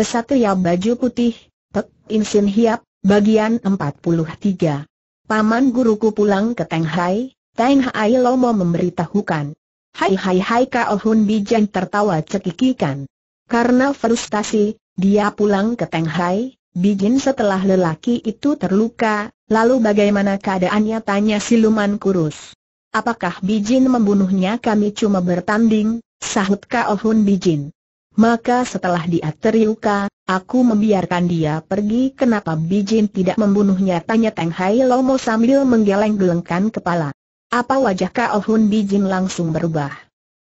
Kesatria baju putih, Pek Insin Hiap, bagian 43. Paman guruku pulang ke Tenghai, Tenghai Lomo memberitahukan. Hai hai hai Kao Hun Bijan tertawa cekikikan. Karena frustasi, dia pulang ke Tenghai, Bijin setelah lelaki itu terluka, lalu bagaimana keadaannya tanya siluman kurus. Apakah Bijin membunuhnya kami cuma bertanding, sahut Kao Hun Bijin. Maka setelah dia teriuka, aku membiarkan dia pergi kenapa Bijin tidak membunuhnya tanya Teng Hai Lomo sambil menggeleng-gelengkan kepala. Apa wajah Kao Hun Bijin langsung berubah?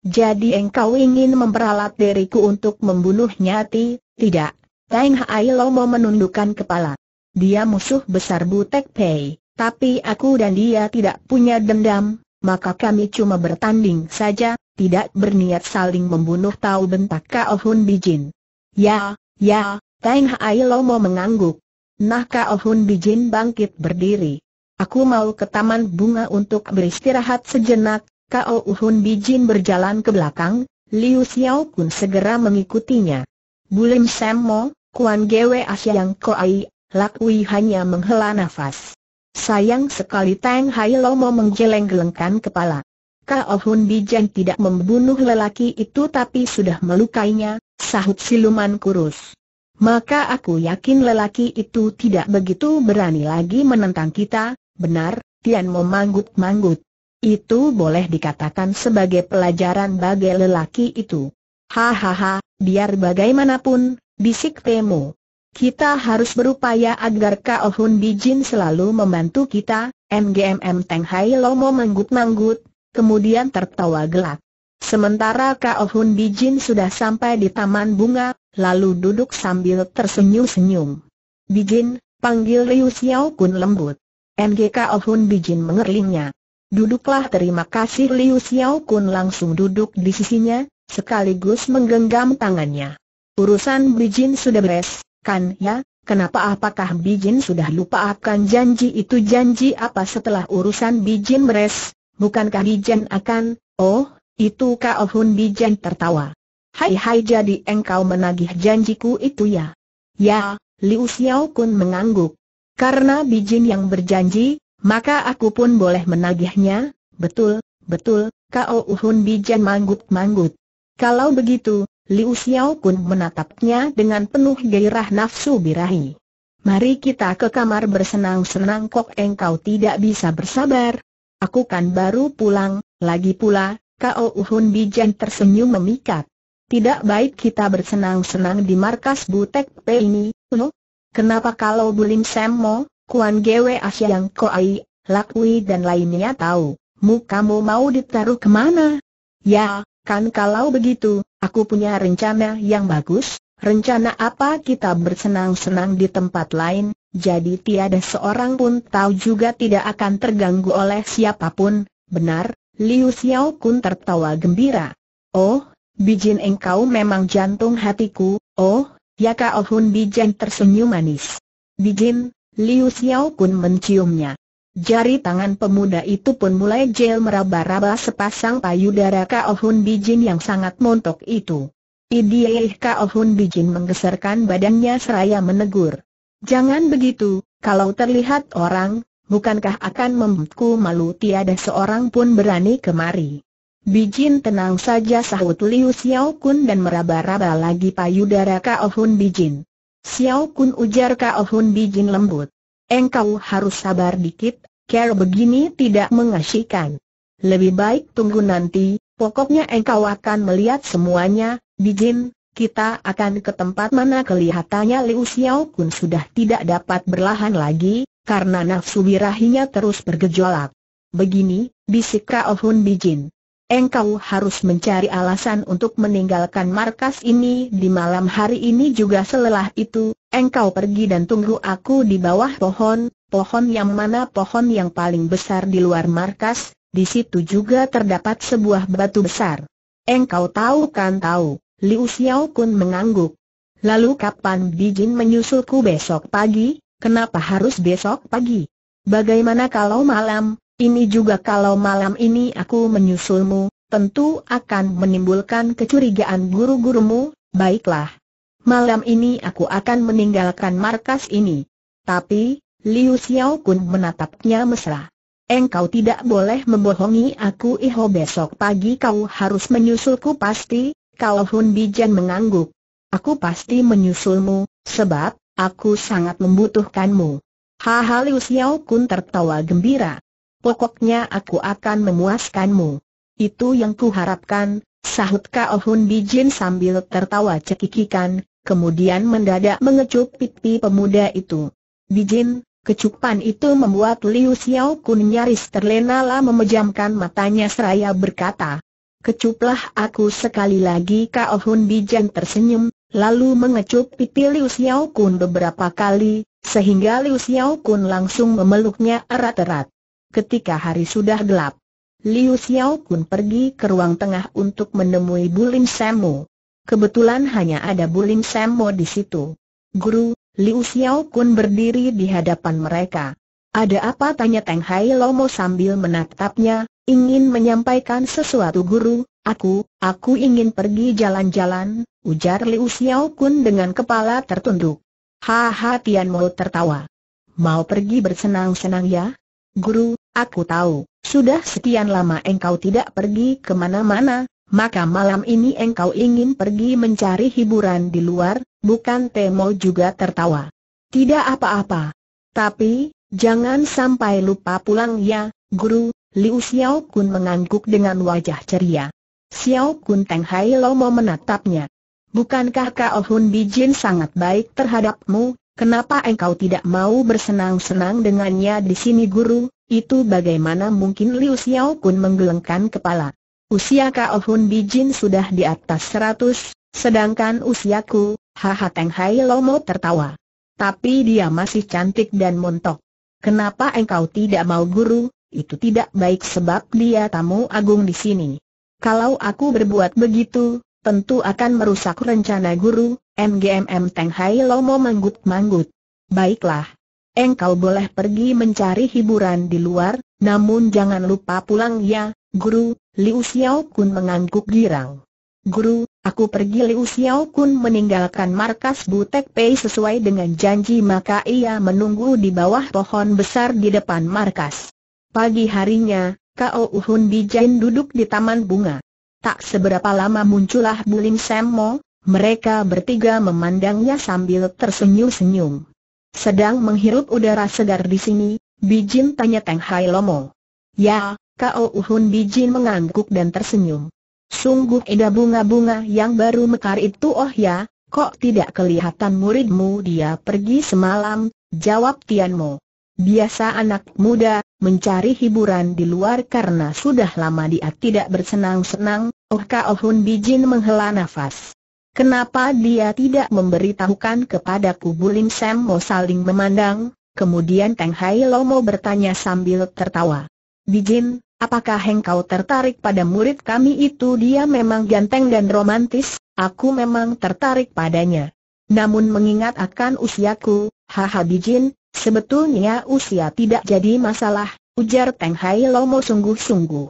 Jadi engkau ingin memperalat diriku untuk membunuhnya Ti? Tidak. Teng Hai Lomo menundukkan kepala. Dia musuh besar Butek Pei, tapi aku dan dia tidak punya dendam, maka kami cuma bertanding saja, tidak berniat saling membunuh tahu bentak Kao Hun Bijin. Ya, ya, Teng Hai Lomo mengangguk. Nah Kao Hun Bijin bangkit berdiri. Aku mau ke taman bunga untuk beristirahat sejenak, Kao Hun Bijin berjalan ke belakang, Liu Xiao Kun segera mengikutinya. Bulim Semo, Kuan Gwe Asia yang Koai, Lakwi hanya menghela nafas. Sayang sekali Tang Hai Lomo menggeleng-gelengkan kepala. Kao Hun Bijan tidak membunuh lelaki itu tapi sudah melukainya, sahut siluman kurus. Maka aku yakin lelaki itu tidak begitu berani lagi menentang kita, benar, Tian Mo manggut manggut Itu boleh dikatakan sebagai pelajaran bagi lelaki itu. Hahaha, biar bagaimanapun, bisik Temo. Kita harus berupaya agar Kao Hun Bijin selalu membantu kita, MGMM Teng Hai Lomo manggut manggut kemudian tertawa gelak. Sementara Kao Hun Bijin sudah sampai di taman bunga, lalu duduk sambil tersenyum-senyum. Bijin, panggil Liu Xiao Kun lembut. Kao Hun Bijin mengerlingnya. Duduklah terima kasih Liu Xiao Kun langsung duduk di sisinya, sekaligus menggenggam tangannya. Urusan Bijin sudah beres, kan ya? Kenapa apakah Bijin sudah lupa akan janji itu janji apa setelah urusan Bijin beres? Bukankah Bijan akan, oh, itu Kao Hun Bijan tertawa. Hai hai jadi engkau menagih janjiku itu ya? Ya, Liu Xiao Kun mengangguk. Karena Bijin yang berjanji, maka aku pun boleh menagihnya, betul, betul, Kao Hun Bijan manggut-manggut. Kalau begitu, Liu Xiao Kun menatapnya dengan penuh gairah nafsu birahi. Mari kita ke kamar bersenang-senang kok engkau tidak bisa bersabar, Aku kan baru pulang, lagi pula, K.O. Uhun Bijan tersenyum memikat. Tidak baik kita bersenang-senang di markas Butek P ini, no? Kenapa kalau Bulim Semmo, Kuan Gwe Asia yang ko ai, Lakui dan lainnya tahu, mu mau ditaruh kemana? Ya, kan kalau begitu, aku punya rencana yang bagus, rencana apa kita bersenang-senang di tempat lain, jadi tiada seorang pun tahu juga tidak akan terganggu oleh siapapun, benar? Liu Xiao Kun tertawa gembira. Oh, bijin engkau memang jantung hatiku, oh, ya Oh Hun Bijin tersenyum manis. Bijin, Liu Xiao Kun menciumnya. Jari tangan pemuda itu pun mulai jel meraba-raba sepasang payudara Kao Hun Bijin yang sangat montok itu. Idieh Kao Hun Bijin menggeserkan badannya seraya menegur. Jangan begitu, kalau terlihat orang, bukankah akan membuatku malu tiada seorang pun berani kemari. Bijin tenang saja sahut Liu Xiao Kun dan meraba-raba lagi payudara Kao Hun Bijin. Xiao Kun ujar Kao Hun Bijin lembut. Engkau harus sabar dikit, care begini tidak mengasyikan. Lebih baik tunggu nanti, pokoknya engkau akan melihat semuanya, Bijin, kita akan ke tempat mana kelihatannya Liu Xiao Kun sudah tidak dapat berlahan lagi, karena nafsu birahinya terus bergejolak. Begini, bisik Kao Hun Bijin. Engkau harus mencari alasan untuk meninggalkan markas ini di malam hari ini juga selelah itu, engkau pergi dan tunggu aku di bawah pohon, pohon yang mana pohon yang paling besar di luar markas, di situ juga terdapat sebuah batu besar. Engkau tahu kan tahu. Liu Xiao Kun mengangguk. Lalu kapan Bijin menyusulku besok pagi? Kenapa harus besok pagi? Bagaimana kalau malam? Ini juga kalau malam ini aku menyusulmu, tentu akan menimbulkan kecurigaan guru-gurumu, baiklah. Malam ini aku akan meninggalkan markas ini. Tapi, Liu Xiao Kun menatapnya mesra. Engkau tidak boleh membohongi aku Iho besok pagi kau harus menyusulku pasti, Kau Hun Bijan mengangguk. Aku pasti menyusulmu, sebab, aku sangat membutuhkanmu. Haha Liu Xiao Kun tertawa gembira. Pokoknya aku akan memuaskanmu. Itu yang kuharapkan, sahut Kao Hun Bijin sambil tertawa cekikikan, kemudian mendadak mengecup pipi pemuda itu. Bijin, kecupan itu membuat Liu Xiao Kun nyaris terlena lah memejamkan matanya seraya berkata, Kecuplah aku sekali lagi Kao Hun Bijan tersenyum, lalu mengecup pipi Liu Xiao Kun beberapa kali, sehingga Liu Xiao Kun langsung memeluknya erat-erat. Ketika hari sudah gelap, Liu Xiao Kun pergi ke ruang tengah untuk menemui Bulim Semo. Kebetulan hanya ada Bulim Semo di situ. Guru, Liu Xiao Kun berdiri di hadapan mereka. Ada apa tanya Teng Hai Lomo sambil menatapnya, ingin menyampaikan sesuatu guru, aku, aku ingin pergi jalan-jalan, ujar Liu Xiao Kun dengan kepala tertunduk. Haha Tian Mo tertawa. Mau pergi bersenang-senang ya? Guru, aku tahu, sudah sekian lama engkau tidak pergi kemana-mana, maka malam ini engkau ingin pergi mencari hiburan di luar, bukan Temo juga tertawa. Tidak apa-apa. Tapi, Jangan sampai lupa pulang ya, guru, Liu Xiao Kun mengangguk dengan wajah ceria. Xiao Kun Teng Hai Lomo menatapnya. Bukankah Kao Hun Bijin sangat baik terhadapmu, kenapa engkau tidak mau bersenang-senang dengannya di sini guru, itu bagaimana mungkin Liu Xiao Kun menggelengkan kepala. Usia Kao Hun Bijin sudah di atas seratus, Sedangkan usiaku, haha Teng Hai Lomo tertawa. Tapi dia masih cantik dan montok. Kenapa engkau tidak mau guru? Itu tidak baik sebab dia tamu agung di sini. Kalau aku berbuat begitu, tentu akan merusak rencana guru, MGMM Teng Hai Lomo manggut-manggut. Baiklah. Engkau boleh pergi mencari hiburan di luar, namun jangan lupa pulang ya, guru, Liu Xiao Kun mengangguk girang. Guru, Aku pergi Liu Xiao Kun meninggalkan markas Butek Pei sesuai dengan janji maka ia menunggu di bawah pohon besar di depan markas. Pagi harinya, Kao Uhun Bijain duduk di taman bunga. Tak seberapa lama muncullah Bulim Semmo, mereka bertiga memandangnya sambil tersenyum-senyum. Sedang menghirup udara segar di sini, Bijin tanya Teng Hai Lomo. Ya, Kao Uhun Bijin mengangguk dan tersenyum. Sungguh indah bunga-bunga yang baru mekar itu oh ya, kok tidak kelihatan muridmu dia pergi semalam, jawab Tianmo. Biasa anak muda, mencari hiburan di luar karena sudah lama dia tidak bersenang-senang, Oh Ohun oh Bijin menghela nafas. Kenapa dia tidak memberitahukan kepadaku Bulim Sam Mo saling memandang, kemudian Teng Hai Lomo bertanya sambil tertawa. Bijin, Apakah hengkau tertarik pada murid kami itu dia memang ganteng dan romantis, aku memang tertarik padanya. Namun mengingat akan usiaku, haha bijin, sebetulnya usia tidak jadi masalah, ujar Teng Hai Lomo sungguh-sungguh.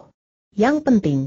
Yang penting,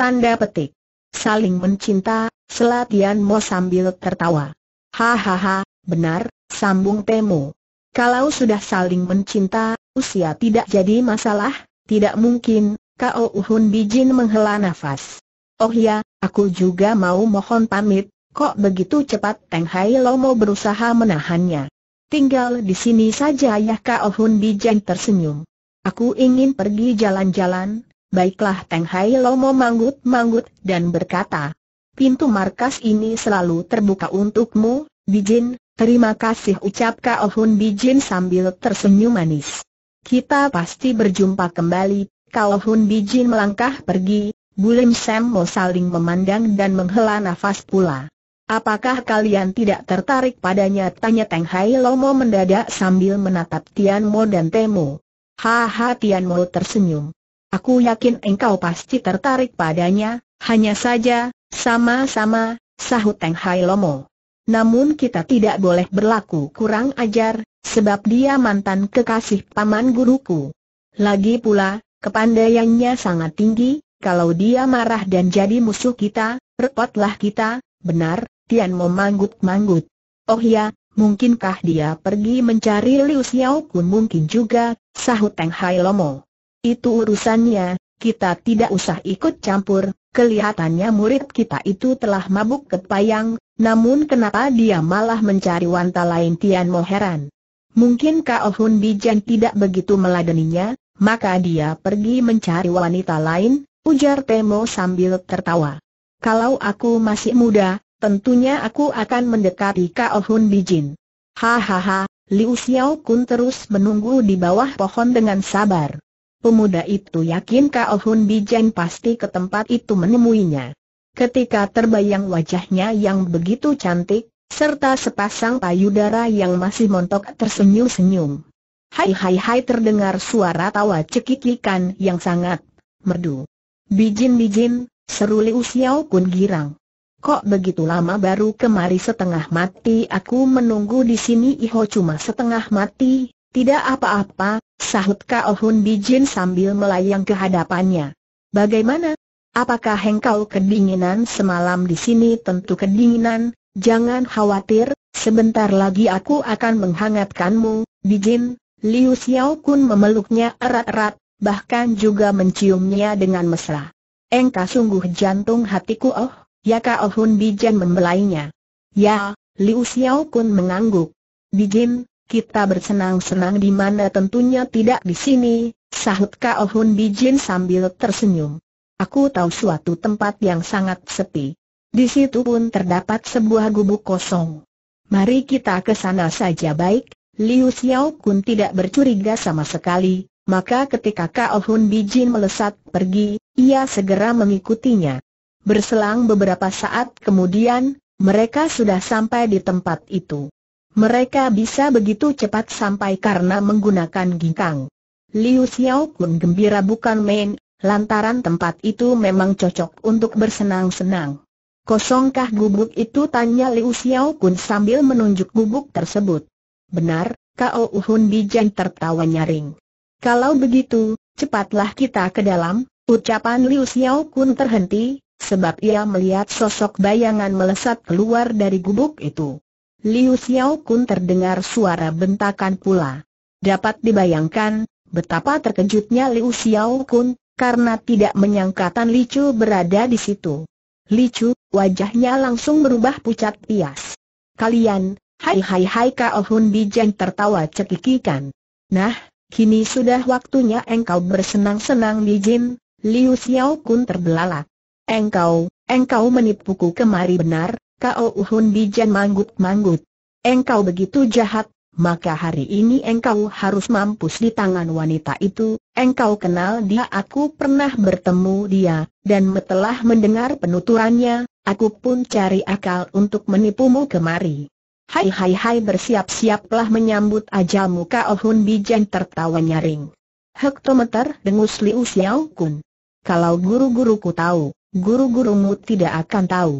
tanda petik, saling mencinta, selatian Mo sambil tertawa. Hahaha, benar, sambung temu. Kalau sudah saling mencinta, usia tidak jadi masalah, tidak mungkin, Kau Uhun Bijin menghela nafas. Oh ya, aku juga mau mohon pamit, kok begitu cepat Teng Hai Lo mau berusaha menahannya. Tinggal di sini saja ya Kau Uhun Bijin tersenyum. Aku ingin pergi jalan-jalan, baiklah Teng Hai Lo mau manggut-manggut dan berkata. Pintu markas ini selalu terbuka untukmu, Bijin, terima kasih ucap Kau Uhun Bijin sambil tersenyum manis. Kita pasti berjumpa kembali, Kau Hun Bijin melangkah pergi, Bulim Sam mau saling memandang dan menghela nafas pula. Apakah kalian tidak tertarik padanya? Tanya Teng Hai Lomo mendadak sambil menatap Tian Mo dan Temu. Haha Tian Mo tersenyum. Aku yakin engkau pasti tertarik padanya, hanya saja, sama-sama, sahut Teng Hai Lomo. Namun kita tidak boleh berlaku kurang ajar, sebab dia mantan kekasih paman guruku. Lagi pula, Kepandaiannya sangat tinggi, kalau dia marah dan jadi musuh kita, repotlah kita, benar, Tian memanggut-manggut. Oh ya, mungkinkah dia pergi mencari Liu Xiao Kun mungkin juga, sahut Teng Hai Lomo. Itu urusannya, kita tidak usah ikut campur, kelihatannya murid kita itu telah mabuk kepayang, namun kenapa dia malah mencari wanita lain Tian Mo heran. Mungkin Kao oh Hun Bijan tidak begitu meladeninya, maka dia pergi mencari wanita lain, ujar Temo sambil tertawa. Kalau aku masih muda, tentunya aku akan mendekati Kao Hun Bijin. Hahaha, Liu Xiao Kun terus menunggu di bawah pohon dengan sabar. Pemuda itu yakin Kao Hun Bijin pasti ke tempat itu menemuinya. Ketika terbayang wajahnya yang begitu cantik, serta sepasang payudara yang masih montok tersenyum-senyum. Hai hai hai terdengar suara tawa cekikikan yang sangat merdu. Bijin-bijin, seru Liu Xiao pun girang. Kok begitu lama baru kemari setengah mati aku menunggu di sini Iho cuma setengah mati, tidak apa-apa, sahut Kao Hun Bijin sambil melayang ke hadapannya. Bagaimana? Apakah engkau kedinginan semalam di sini tentu kedinginan, jangan khawatir, sebentar lagi aku akan menghangatkanmu, Bijin, Liu Xiao Kun memeluknya erat-erat, bahkan juga menciumnya dengan mesra. Engkau sungguh jantung hatiku oh, ya Oh Hun Bijan membelainya. Ya, Liu Xiao Kun mengangguk. Bijin, kita bersenang-senang di mana tentunya tidak di sini, sahut Kao Hun Bijin sambil tersenyum. Aku tahu suatu tempat yang sangat sepi. Di situ pun terdapat sebuah gubuk kosong. Mari kita ke sana saja baik, Liu Xiao Kun tidak bercuriga sama sekali, maka ketika Kao Hun Bijin melesat pergi, ia segera mengikutinya. Berselang beberapa saat kemudian, mereka sudah sampai di tempat itu. Mereka bisa begitu cepat sampai karena menggunakan ginkang. Liu Xiao Kun gembira bukan main, lantaran tempat itu memang cocok untuk bersenang-senang. Kosongkah gubuk itu tanya Liu Xiao Kun sambil menunjuk gubuk tersebut. Benar, Kao Uhun Bijan tertawa nyaring. Kalau begitu, cepatlah kita ke dalam, ucapan Liu Xiao Kun terhenti, sebab ia melihat sosok bayangan melesat keluar dari gubuk itu. Liu Xiao Kun terdengar suara bentakan pula. Dapat dibayangkan, betapa terkejutnya Liu Xiao Kun, karena tidak menyangka Tan Li Chu berada di situ. Li Chu, wajahnya langsung berubah pucat pias. Kalian, Hai hai hai Kao Hun Bijeng tertawa cekikikan. Nah, kini sudah waktunya engkau bersenang-senang di Jin, Liu Xiao Kun terbelalak. Engkau, engkau menipuku kemari benar, Kao Hun Bijan manggut-manggut. Engkau begitu jahat, maka hari ini engkau harus mampus di tangan wanita itu, engkau kenal dia aku pernah bertemu dia, dan telah mendengar penuturannya, aku pun cari akal untuk menipumu kemari. Hai hai hai bersiap-siaplah menyambut ajamu, muka Oh Hun Bijan tertawa nyaring. Hektometer dengus Liu Xiao Kun. Kalau guru-guruku tahu, guru-gurumu tidak akan tahu.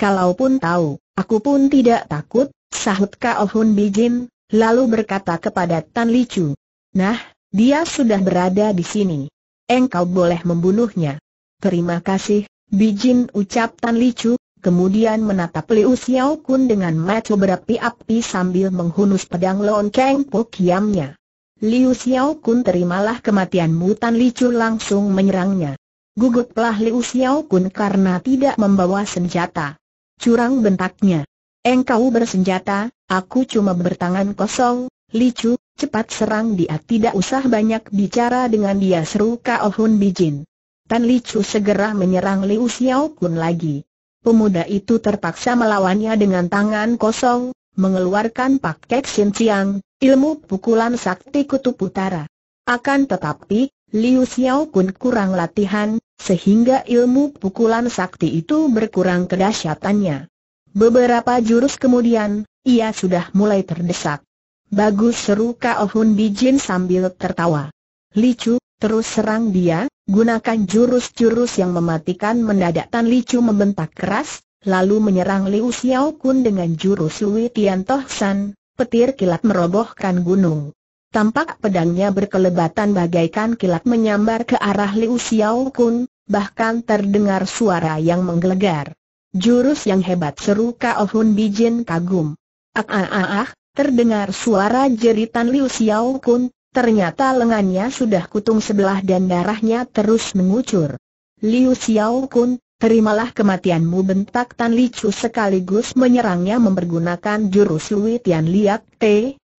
Kalau pun tahu, aku pun tidak takut, sahut Kao Hun Bijin, lalu berkata kepada Tan Li Chu. Nah, dia sudah berada di sini. Engkau boleh membunuhnya. Terima kasih, Bijin ucap Tan Li Chu, kemudian menatap Liu Xiao Kun dengan mata berapi-api sambil menghunus pedang lonceng Kiamnya. Liu Xiao Kun terimalah kematian Mutan Li Chu langsung menyerangnya. Guguplah Liu Xiao Kun karena tidak membawa senjata. Curang bentaknya. Engkau bersenjata, aku cuma bertangan kosong, Li Chu, cepat serang dia tidak usah banyak bicara dengan dia seru Kao Hun Bijin. Tan Li Chu segera menyerang Liu Xiao Kun lagi pemuda itu terpaksa melawannya dengan tangan kosong, mengeluarkan paket Siang, ilmu pukulan sakti kutub utara. Akan tetapi, Liu Xiao pun kurang latihan, sehingga ilmu pukulan sakti itu berkurang kedahsyatannya. Beberapa jurus kemudian, ia sudah mulai terdesak. Bagus seru Kao Hun Bijin sambil tertawa. Licu, terus serang dia, Gunakan jurus-jurus yang mematikan mendadak Tan Licu membentak keras, lalu menyerang Liu Xiao Kun dengan jurus Lui Tian Toh San, petir kilat merobohkan gunung. Tampak pedangnya berkelebatan bagaikan kilat menyambar ke arah Liu Xiao Kun, bahkan terdengar suara yang menggelegar. Jurus yang hebat seru Kao Hun Bijin kagum. Ah, ah ah ah terdengar suara jeritan Liu Xiao Kun, Ternyata lengannya sudah kutung sebelah dan darahnya terus mengucur. Liu Xiao Kun, terimalah kematianmu bentak Tan Li Chu sekaligus menyerangnya mempergunakan jurus Lui Tian Liat T,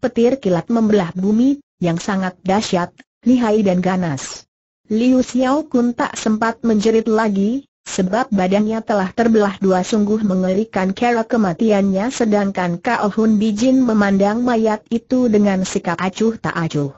petir kilat membelah bumi, yang sangat dahsyat, lihai dan ganas. Liu Xiao Kun tak sempat menjerit lagi, sebab badannya telah terbelah dua sungguh mengerikan kera kematiannya sedangkan Kao Hun Bijin memandang mayat itu dengan sikap acuh tak acuh.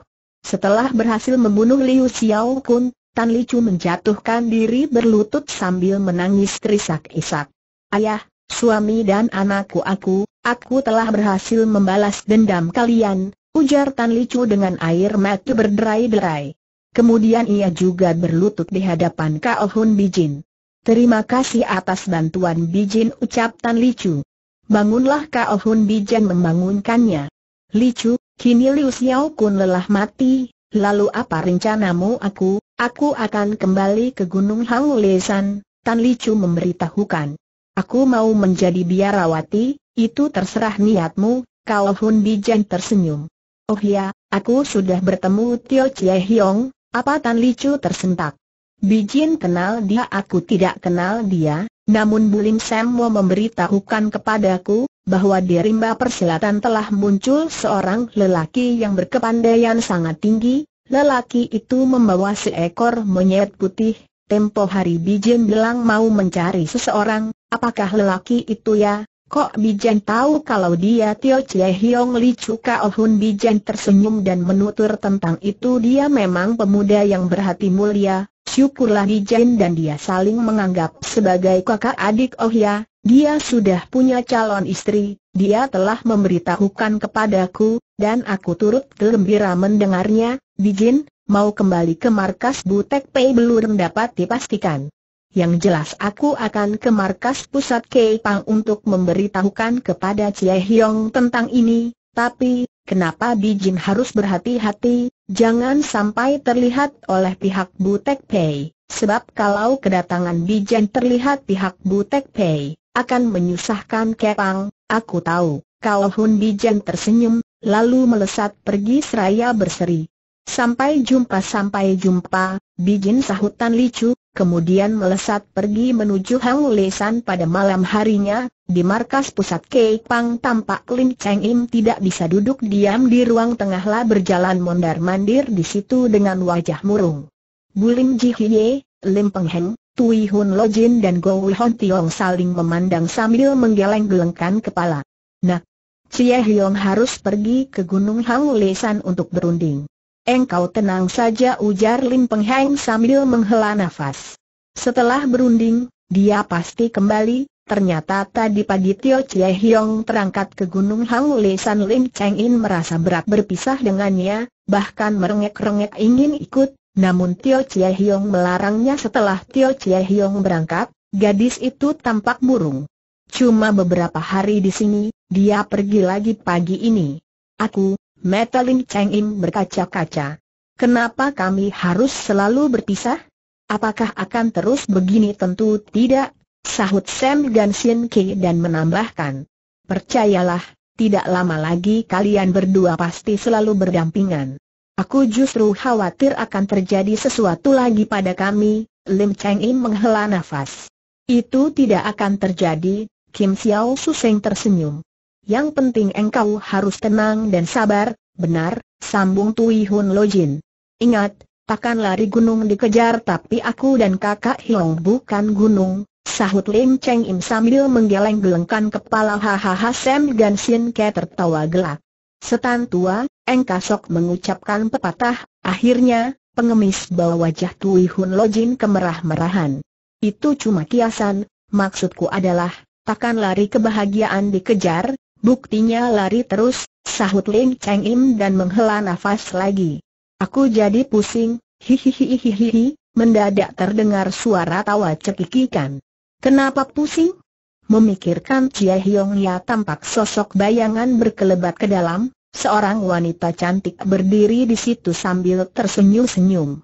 Setelah berhasil membunuh Liu Xiao Kun, Tan Chu menjatuhkan diri berlutut sambil menangis terisak-isak. Ayah, suami dan anakku aku, aku telah berhasil membalas dendam kalian, ujar Tan Li Chu dengan air mata berderai-derai. Kemudian ia juga berlutut di hadapan Kao Hun Bijin. Terima kasih atas bantuan Bijin ucap Tan Li Chu. Bangunlah Kao Hun Bijin membangunkannya. Li Chu. Kini Liu Xiao Kun lelah mati, lalu apa rencanamu aku, aku akan kembali ke Gunung Lesan, Tan Li Chu memberitahukan. Aku mau menjadi biarawati, itu terserah niatmu, Kao Hun Bijan tersenyum. Oh ya, aku sudah bertemu Tio Chie Hiong, apa Tan Li Chu tersentak. Bijin kenal dia aku tidak kenal dia, namun Bulim Semmo memberitahukan kepadaku, bahwa di rimba persilatan telah muncul seorang lelaki yang berkepandaian sangat tinggi, lelaki itu membawa seekor monyet putih, tempo hari Bijen bilang mau mencari seseorang, apakah lelaki itu ya? Kok Bijen tahu kalau dia Tio Chie Hiong Li Chuka Oh Hun Bijen tersenyum dan menutur tentang itu dia memang pemuda yang berhati mulia, Li Jin dan dia saling menganggap sebagai kakak adik Oh ya, dia sudah punya calon istri, dia telah memberitahukan kepadaku, dan aku turut gembira mendengarnya, Bijin, mau kembali ke markas Butek Pei belum dapat dipastikan. Yang jelas aku akan ke markas pusat Keipang untuk memberitahukan kepada Cie Hiong tentang ini, tapi, kenapa Bijin harus berhati-hati, Jangan sampai terlihat oleh pihak Butek Pei, sebab kalau kedatangan Bijen terlihat pihak Butek Pei, akan menyusahkan Kepang, aku tahu. Kau Hun Bijen tersenyum, lalu melesat pergi seraya berseri. Sampai jumpa sampai jumpa, Bijin sahutan licu, kemudian melesat pergi menuju Hang Lesan pada malam harinya, di markas pusat Kei Pang tampak Lin Cheng Im tidak bisa duduk diam di ruang tengahlah berjalan mondar-mandir di situ dengan wajah murung. Bulim Ji Hye, Lim Peng Heng, Tui Hun Lo Jin dan Go Hon Tiong saling memandang sambil menggeleng-gelengkan kepala. Nah, Cie Hyong harus pergi ke Gunung Hang Lesan untuk berunding. Engkau tenang saja ujar Lim Peng Heng sambil menghela nafas. Setelah berunding, dia pasti kembali, ternyata tadi pagi Tio Chie Hiong terangkat ke Gunung Hang San Lim Cheng In merasa berat berpisah dengannya, bahkan merengek-rengek ingin ikut, namun Tio Chie Hiong melarangnya setelah Tio Chie Hiong berangkat, gadis itu tampak murung. Cuma beberapa hari di sini, dia pergi lagi pagi ini. Aku, Metalim Cheng Im berkaca-kaca. Kenapa kami harus selalu berpisah? Apakah akan terus begini tentu tidak? Sahut Sam dan Sien Ki dan menambahkan. Percayalah, tidak lama lagi kalian berdua pasti selalu berdampingan. Aku justru khawatir akan terjadi sesuatu lagi pada kami, Lim Cheng Im menghela nafas. Itu tidak akan terjadi, Kim Xiao Seng tersenyum. Yang penting engkau harus tenang dan sabar, benar, sambung Tui Hun Lojin. Ingat, takkan lari gunung dikejar tapi aku dan kakak Hiong bukan gunung, sahut Lim Cheng Im sambil menggeleng-gelengkan kepala hahaha Sam Gan Sin Ke tertawa gelak. Setan tua, engkau sok mengucapkan pepatah, akhirnya, pengemis bawa wajah Tui Hun Lojin kemerah-merahan. Itu cuma kiasan, maksudku adalah, takkan lari kebahagiaan dikejar, Buktinya lari terus, sahut Ling Cheng Im dan menghela nafas lagi. Aku jadi pusing, hihihihihihi, mendadak terdengar suara tawa cekikikan. Kenapa pusing? Memikirkan Cia ya tampak sosok bayangan berkelebat ke dalam, seorang wanita cantik berdiri di situ sambil tersenyum-senyum.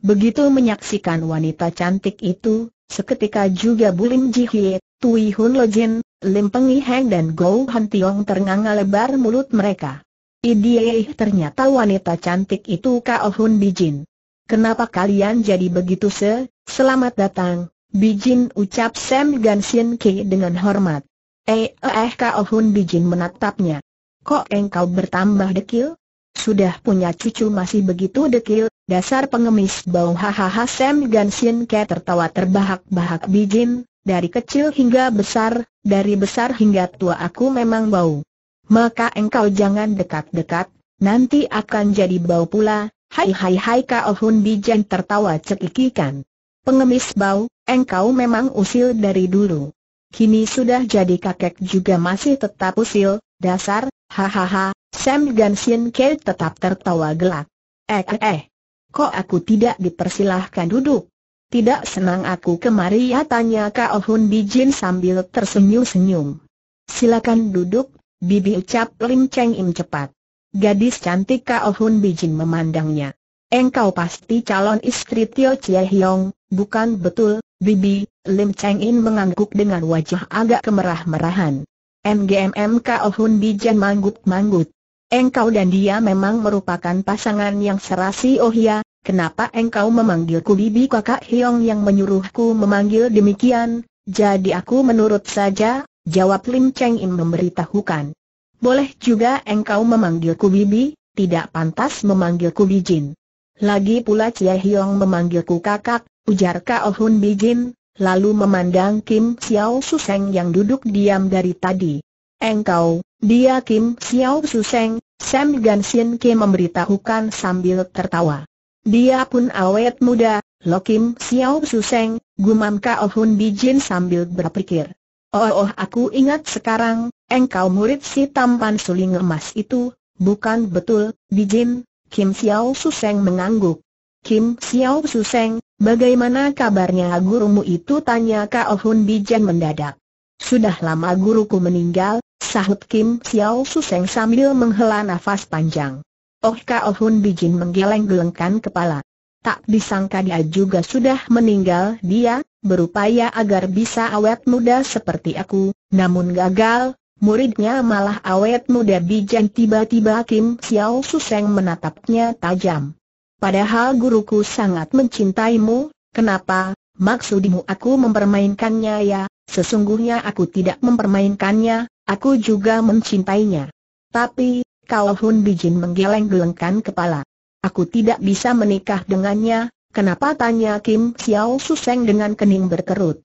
Begitu menyaksikan wanita cantik itu, Seketika juga Bulim Ji Hye, Tui Hun Lo Jin, Lim Peng Heng dan Go Han Tiong ternganga lebar mulut mereka. Idieh ternyata wanita cantik itu Kao Hun Bijin. Kenapa kalian jadi begitu se? Selamat datang, Bijin ucap Sam Gan Sien Ki dengan hormat. Eh eh Kao Hun Bijin menatapnya. Kok engkau bertambah dekil? sudah punya cucu masih begitu dekil, dasar pengemis bau hahaha Sam Ganshin Ke tertawa terbahak-bahak bijin, dari kecil hingga besar, dari besar hingga tua aku memang bau. Maka engkau jangan dekat-dekat, nanti akan jadi bau pula, hai hai hai Kao Hun bijin tertawa cekikikan. Pengemis bau, engkau memang usil dari dulu. Kini sudah jadi kakek juga masih tetap usil, dasar, hahaha, Sam dan Sien Ke tetap tertawa gelak. Eh eh eh. Kok aku tidak dipersilahkan duduk? Tidak senang aku kemari ya tanya Kao oh Hun Bijin sambil tersenyum-senyum. Silakan duduk, bibi ucap Lim Cheng Im cepat. Gadis cantik Kao oh Hun Bijin memandangnya. Engkau pasti calon istri Tio Chie Hiong, bukan betul, bibi, Lim Cheng Im mengangguk dengan wajah agak kemerah-merahan. Ngmm, Kao oh Hun Bijin manggut-manggut. Engkau dan dia memang merupakan pasangan yang serasi oh ya, kenapa engkau memanggilku bibi kakak Hiong yang menyuruhku memanggil demikian, jadi aku menurut saja, jawab Lim Cheng Im memberitahukan. Boleh juga engkau memanggilku bibi, tidak pantas memanggilku bijin. Lagi pula Cia Hiong memanggilku kakak, ujar Kao Hun bijin, lalu memandang Kim Xiao Suseng yang duduk diam dari tadi. Engkau, dia Kim Xiao Suseng, Sam Gansin Kim memberitahukan sambil tertawa. Dia pun awet muda, Lo Kim Xiao Suseng, gumam Kao Hun Bijin sambil berpikir. Oh, oh aku ingat sekarang, engkau murid si tampan suling emas itu, bukan betul, Bijin, Kim Xiao Suseng mengangguk. Kim Xiao Suseng, bagaimana kabarnya gurumu itu tanya Kao Hun Bijin mendadak. Sudah lama guruku meninggal, sahut Kim Xiao Suseng sambil menghela nafas panjang. Oh Kao oh Hun Bijin menggeleng-gelengkan kepala. Tak disangka dia juga sudah meninggal dia, berupaya agar bisa awet muda seperti aku, namun gagal, muridnya malah awet muda bijan tiba-tiba Kim Xiao Suseng menatapnya tajam. Padahal guruku sangat mencintaimu, kenapa, maksudimu aku mempermainkannya ya, Sesungguhnya aku tidak mempermainkannya, aku juga mencintainya. Tapi, Kao Hun Bijin menggeleng-gelengkan kepala. Aku tidak bisa menikah dengannya, kenapa tanya Kim Xiao Suseng dengan kening berkerut.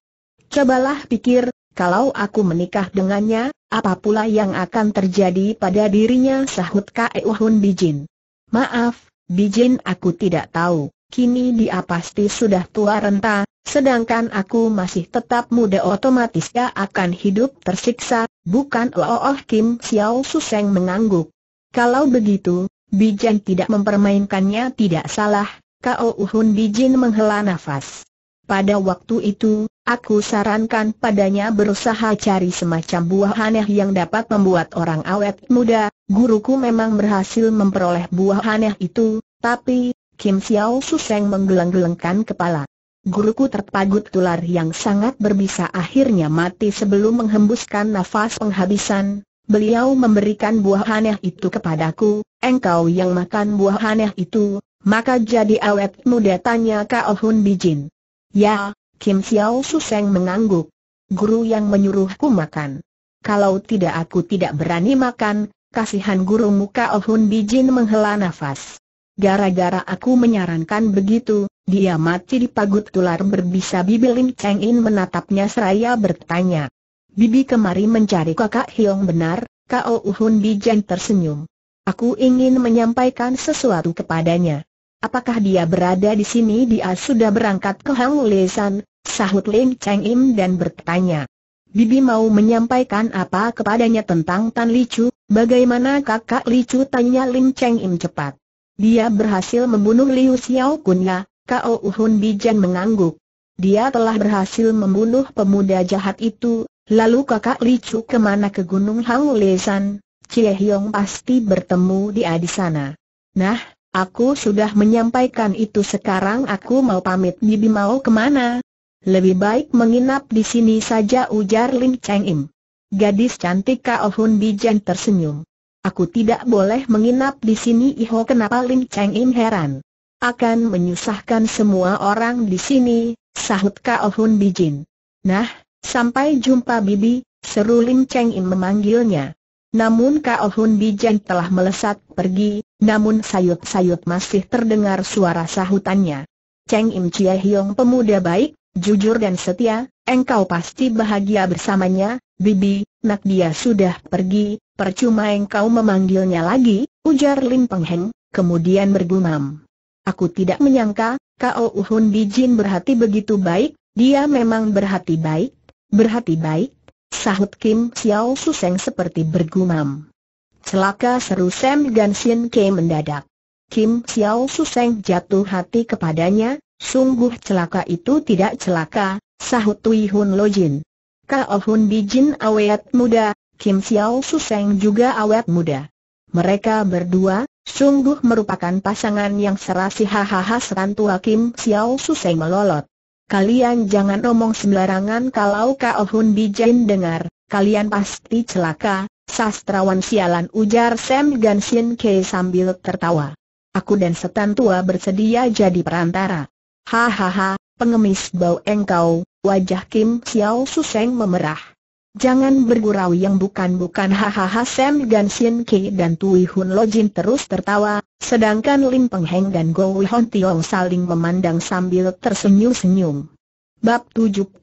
Cobalah pikir, kalau aku menikah dengannya, apa pula yang akan terjadi pada dirinya sahut Kao Hun Bijin. Maaf, Bijin aku tidak tahu kini dia pasti sudah tua renta, sedangkan aku masih tetap muda otomatis dia akan hidup tersiksa, bukan Oh, oh Kim Xiao Suseng mengangguk. Kalau begitu, Bijan tidak mempermainkannya tidak salah, Kao Uhun Bijin menghela nafas. Pada waktu itu, aku sarankan padanya berusaha cari semacam buah aneh yang dapat membuat orang awet muda, guruku memang berhasil memperoleh buah aneh itu, tapi, Kim Xiao Suseng menggeleng-gelengkan kepala. Guruku terpagut tular yang sangat berbisa akhirnya mati sebelum menghembuskan nafas penghabisan. Beliau memberikan buah aneh itu kepadaku, engkau yang makan buah aneh itu, maka jadi awet muda tanya Kao Hun Bijin. Ya, Kim Xiao Suseng mengangguk. Guru yang menyuruhku makan. Kalau tidak aku tidak berani makan, kasihan guru muka Ohun Bijin menghela nafas. Gara-gara aku menyarankan begitu, dia mati di pagut tular berbisa Bibi Lim Cheng In menatapnya seraya bertanya. Bibi kemari mencari kakak Hiong benar, kau Uhun Bijan tersenyum. Aku ingin menyampaikan sesuatu kepadanya. Apakah dia berada di sini? Dia sudah berangkat ke Hang Lesan, sahut Lim Cheng In dan bertanya. Bibi mau menyampaikan apa kepadanya tentang Tan Li Chu? bagaimana kakak Li Chu? tanya Lim Cheng In cepat. Dia berhasil membunuh Liu Xiao ya, Kao Uhun Bijan mengangguk. Dia telah berhasil membunuh pemuda jahat itu, lalu kakak Li Chu kemana ke Gunung Lesan, Cie Hiong pasti bertemu dia di sana. Nah, aku sudah menyampaikan itu sekarang aku mau pamit Bibi mau kemana? Lebih baik menginap di sini saja ujar Lim Cheng Im. Gadis cantik Kao Hun Bijan tersenyum. Aku tidak boleh menginap di sini Iho kenapa Lim Cheng im heran. Akan menyusahkan semua orang di sini, sahut Kao Hun Bijin. Nah, sampai jumpa Bibi, seru Lim Cheng im memanggilnya. Namun Kao Hun Bijin telah melesat pergi, namun sayut-sayut masih terdengar suara sahutannya. Cheng Im Chia-hiong, pemuda baik, jujur dan setia, engkau pasti bahagia bersamanya, Bibi, nak dia sudah pergi, percuma engkau memanggilnya lagi, ujar Lim Peng Heng, kemudian bergumam. Aku tidak menyangka, K.O. Uhun Bijin berhati begitu baik, dia memang berhati baik, berhati baik, sahut Kim Xiao Suseng seperti bergumam. Celaka seru Sam Gansin Kei mendadak. Kim Xiao Suseng jatuh hati kepadanya, sungguh celaka itu tidak celaka, sahut Tui Hun Lo Jin. Ka Oh Bijin awet muda, Kim Xiao Su Suseng juga awet muda. Mereka berdua, sungguh merupakan pasangan yang serasi hahaha serantua Kim Xiao Su Suseng melolot. Kalian jangan omong sembarangan kalau Kak Oh Bijin dengar, kalian pasti celaka, sastrawan sialan ujar Sam Ganshin Ke sambil tertawa. Aku dan setan tua bersedia jadi perantara. Hahaha, pengemis bau engkau, wajah Kim Xiao Suseng memerah. Jangan bergurau yang bukan-bukan hahaha Sam Gan Sien Ki dan Tui Hun Lo Jin terus tertawa, sedangkan Lim Peng Heng dan Go Wei Hon Tiong saling memandang sambil tersenyum-senyum. Bab 76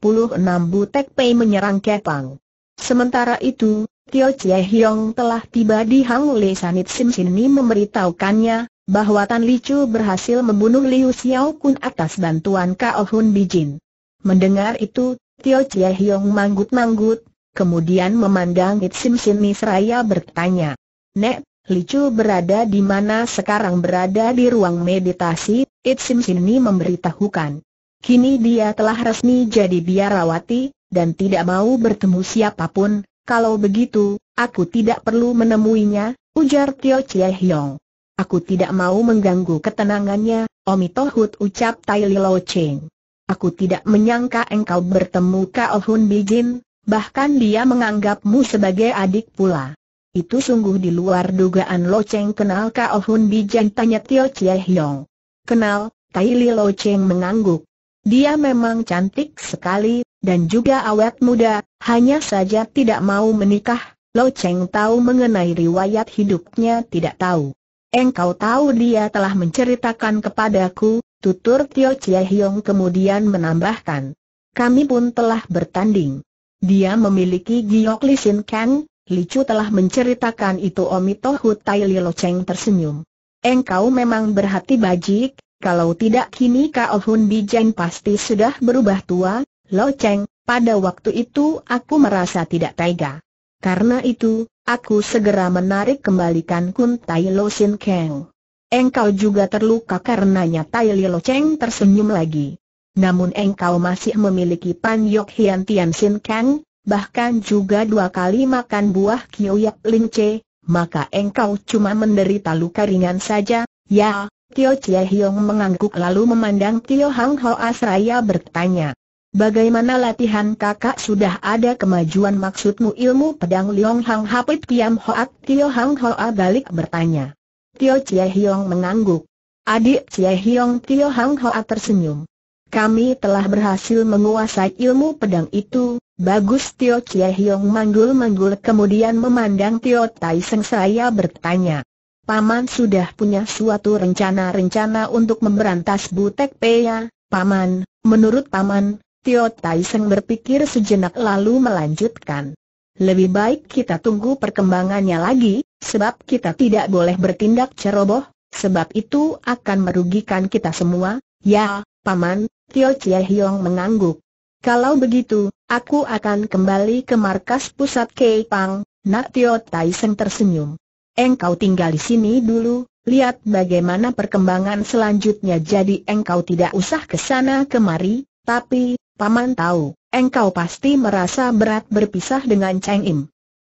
Butek Pei menyerang Kepang. Sementara itu, Tio Chie Hiong telah tiba di Hang Le Sanit Sim Sin Ni memberitahukannya, bahwa Tan Li Chu berhasil membunuh Liu Xiao Kun atas bantuan Kao Hun Bijin. Mendengar itu, Tio Chie Hiong manggut-manggut, kemudian memandang It Sim Sin Misraya bertanya, Nek, Chu berada di mana sekarang berada di ruang meditasi, It Sim Sin Mi memberitahukan. Kini dia telah resmi jadi biarawati, dan tidak mau bertemu siapapun, kalau begitu, aku tidak perlu menemuinya, ujar Tio Chie Hiong. Aku tidak mau mengganggu ketenangannya, Omi Tohut ucap Tai Lilo Cheng. Aku tidak menyangka engkau bertemu Kao Hun Bijin, bahkan dia menganggapmu sebagai adik pula. Itu sungguh di luar dugaan Lo Cheng kenal Kao Hun Bijin tanya Tio Chie Hiong. Kenal, Tai Lilo Cheng mengangguk. Dia memang cantik sekali, dan juga awet muda, hanya saja tidak mau menikah, Lo Cheng tahu mengenai riwayat hidupnya tidak tahu. Engkau tahu dia telah menceritakan kepadaku, tutur Tio Chie Hiong kemudian menambahkan. Kami pun telah bertanding. Dia memiliki giok Li Sin Kang, Licu telah menceritakan itu Omito Hutai Lo Cheng tersenyum. Engkau memang berhati bajik, kalau tidak kini Kao Hun pasti sudah berubah tua, Lo Cheng, pada waktu itu aku merasa tidak tega. Karena itu, Aku segera menarik kembalikan kun Tai Lo Sin Keng. Engkau juga terluka karenanya Tai Lo Cheng tersenyum lagi. Namun engkau masih memiliki Pan Yok Hian Tian Sin keng, bahkan juga dua kali makan buah Kioyak Ling Che, maka engkau cuma menderita luka ringan saja, ya. Tio Chie Hiong mengangguk lalu memandang Tio Hang Hoa seraya bertanya. Bagaimana latihan kakak sudah ada kemajuan maksudmu ilmu pedang Liong Hang Hapit Kiam Hoat Tio Hang Hoa balik bertanya. Tio Chie Hiong mengangguk. Adik Chie Hiong Tio Hang Hoa tersenyum. Kami telah berhasil menguasai ilmu pedang itu, bagus Tio Chie Hiong manggul-manggul kemudian memandang Tio Tai Seng saya bertanya. Paman sudah punya suatu rencana-rencana untuk memberantas Butek Peya, Paman, menurut Paman, Tio Tai Seng berpikir sejenak lalu melanjutkan. Lebih baik kita tunggu perkembangannya lagi, sebab kita tidak boleh bertindak ceroboh, sebab itu akan merugikan kita semua. Ya, Paman, Tio Chie Hiong mengangguk. Kalau begitu, aku akan kembali ke markas pusat Kei Pang, Nak Tio Tai Seng tersenyum. Engkau tinggal di sini dulu, lihat bagaimana perkembangan selanjutnya jadi engkau tidak usah ke sana kemari, tapi, Paman tahu, engkau pasti merasa berat berpisah dengan Cheng Im.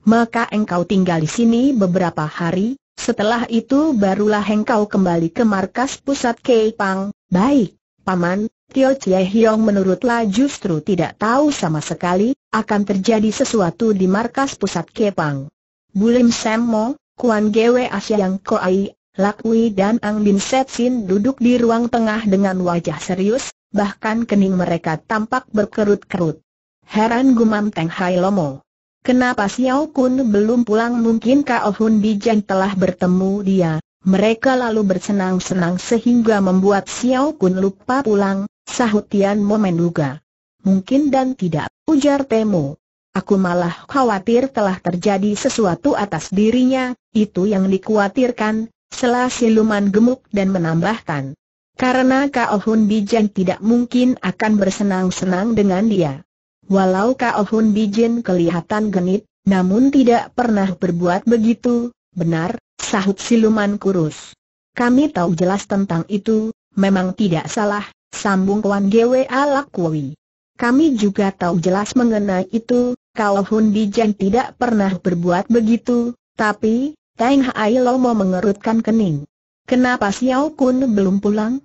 Maka engkau tinggal di sini beberapa hari, setelah itu barulah engkau kembali ke markas pusat Pang. Baik, Paman, Tio Chie Hiong menurutlah justru tidak tahu sama sekali, akan terjadi sesuatu di markas pusat Pang. Bulim mo Kuan Gwe Asyang Koai Lakwi dan Ang Bin Setsin duduk di ruang tengah dengan wajah serius, bahkan kening mereka tampak berkerut-kerut. Heran gumam Teng Hai Lomo. Kenapa Xiao Kun belum pulang mungkin Kao Hun Bijan telah bertemu dia, mereka lalu bersenang-senang sehingga membuat Xiao Kun lupa pulang, sahut Tian Mo menduga. Mungkin dan tidak, ujar Temu. Aku malah khawatir telah terjadi sesuatu atas dirinya, itu yang dikhawatirkan, Selah siluman gemuk dan menambahkan. Karena Kao Hun Bijen tidak mungkin akan bersenang-senang dengan dia. Walau Kao Hun Bijen kelihatan genit, namun tidak pernah berbuat begitu, benar, sahut siluman kurus. Kami tahu jelas tentang itu, memang tidak salah, sambung Kuan Gwe Alakwui. Kami juga tahu jelas mengenai itu, Kao Hun Bijen tidak pernah berbuat begitu, tapi, Teng Hai Lomo mengerutkan kening. Kenapa Xiao Kun belum pulang?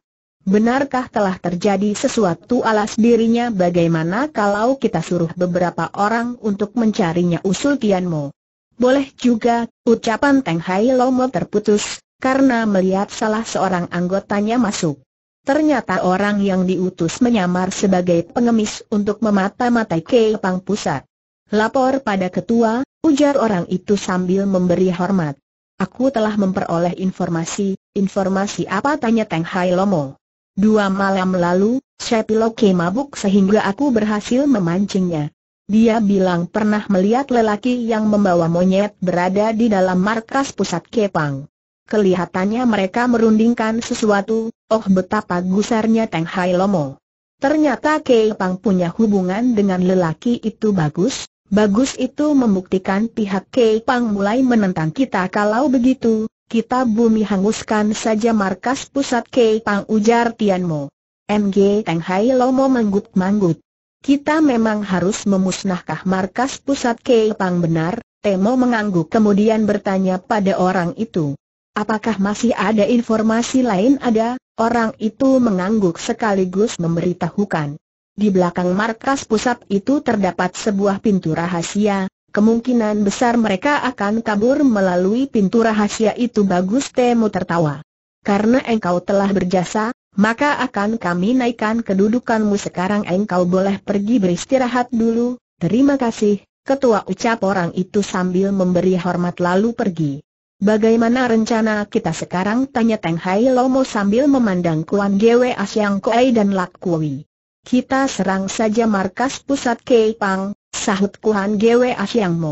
Benarkah telah terjadi sesuatu alas dirinya bagaimana kalau kita suruh beberapa orang untuk mencarinya usul Tian Mo? Boleh juga, ucapan Teng Hai Lomo terputus, karena melihat salah seorang anggotanya masuk. Ternyata orang yang diutus menyamar sebagai pengemis untuk memata-matai Kepang Pusat. Lapor pada ketua, ujar orang itu sambil memberi hormat. Aku telah memperoleh informasi, informasi apa tanya Teng Hai Lomo. Dua malam lalu, Shepiloke mabuk sehingga aku berhasil memancingnya. Dia bilang pernah melihat lelaki yang membawa monyet berada di dalam markas pusat Kepang. Kelihatannya mereka merundingkan sesuatu, oh betapa gusarnya Teng Hai Lomo. Ternyata Kepang punya hubungan dengan lelaki itu bagus, Bagus itu membuktikan pihak Kei Pang mulai menentang kita kalau begitu, kita bumi hanguskan saja markas pusat Kei Pang ujar Tianmo. MG Teng Hai Lomo manggut-manggut. Kita memang harus memusnahkah markas pusat Kei Pang benar, Temo mengangguk kemudian bertanya pada orang itu. Apakah masih ada informasi lain ada? Orang itu mengangguk sekaligus memberitahukan. Di belakang markas pusat itu terdapat sebuah pintu rahasia, kemungkinan besar mereka akan kabur melalui pintu rahasia itu bagus Temu tertawa. Karena engkau telah berjasa, maka akan kami naikkan kedudukanmu sekarang engkau boleh pergi beristirahat dulu, terima kasih, ketua ucap orang itu sambil memberi hormat lalu pergi. Bagaimana rencana kita sekarang? Tanya Teng Hai Lomo sambil memandang Kuan Gwe Asyang Koei dan Lak Kui. Kita serang saja markas pusat Keipang, sahut Kuan Gwe Asyang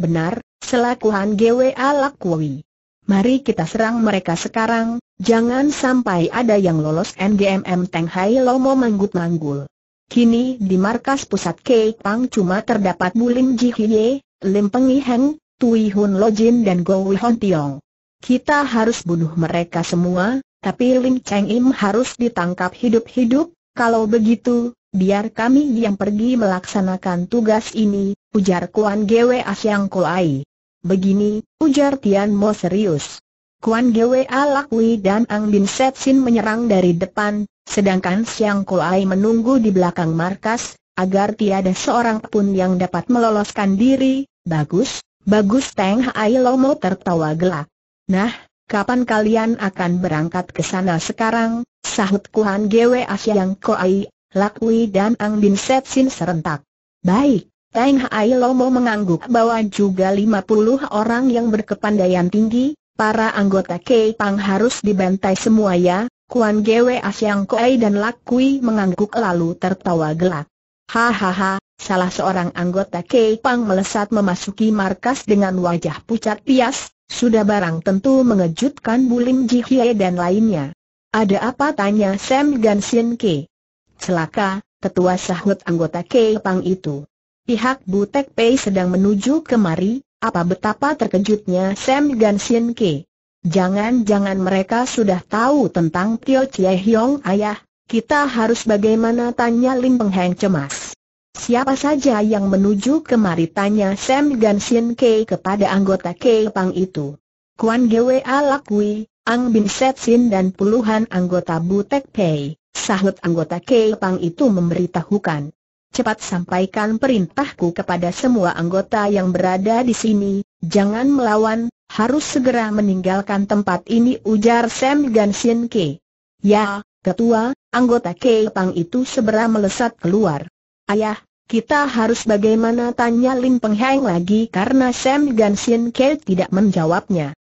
Benar, selaku Kuhan Gwe Alakwi. Mari kita serang mereka sekarang, jangan sampai ada yang lolos NGMM Teng Hai Lomo manggut-manggul. Kini di markas pusat Keipang cuma terdapat Bulim Ji Hye, Lim Peng Heng, Tui Hun Lo Jin dan Go Hon Tiong. Kita harus bunuh mereka semua, tapi Ling Cheng Im harus ditangkap hidup-hidup, kalau begitu, biar kami yang pergi melaksanakan tugas ini, ujar Kuan Gwe Asyang Koai. Begini, ujar Tian Mo serius. Kuan Gwe alakui dan Ang Bin Setsin menyerang dari depan, sedangkan Siang Koai menunggu di belakang markas, agar tiada seorang pun yang dapat meloloskan diri, bagus, bagus Teng Hai Lomo tertawa gelak. Nah, kapan kalian akan berangkat ke sana sekarang, Sahut Kuan Gwe Asyang Koai, Lakui dan Ang Bin Setsin serentak. Baik, Teng Hai Lomo mengangguk bahwa juga 50 orang yang berkepandaian tinggi, para anggota Kei Pang harus dibantai semua ya, Kuan Gwe Asyang Koai dan Lakui mengangguk lalu tertawa gelak. Hahaha, salah seorang anggota Kei Pang melesat memasuki markas dengan wajah pucat pias, sudah barang tentu mengejutkan Bulim Jihye dan lainnya. Ada apa tanya Sam Gansin Ke? Celaka, ketua sahut anggota Ke Pang itu. Pihak Butek Pei sedang menuju kemari, apa betapa terkejutnya Sam Gansin Ke. Jangan-jangan mereka sudah tahu tentang Tio Chie Hiong ayah, kita harus bagaimana tanya Lim Peng Heng cemas. Siapa saja yang menuju kemari tanya Sam Gansin Ke kepada anggota Ke Pang itu. Kuan Gwe Alakui, Ang Bin Setsin dan puluhan anggota Butek Pei, sahut anggota Kei Pang itu memberitahukan. Cepat sampaikan perintahku kepada semua anggota yang berada di sini, jangan melawan, harus segera meninggalkan tempat ini ujar Sam Gan Sin Ke. Ya, ketua, anggota Kei Pang itu segera melesat keluar. Ayah, kita harus bagaimana tanya Lin Peng Heng lagi karena Sam Gan Sin Ke tidak menjawabnya.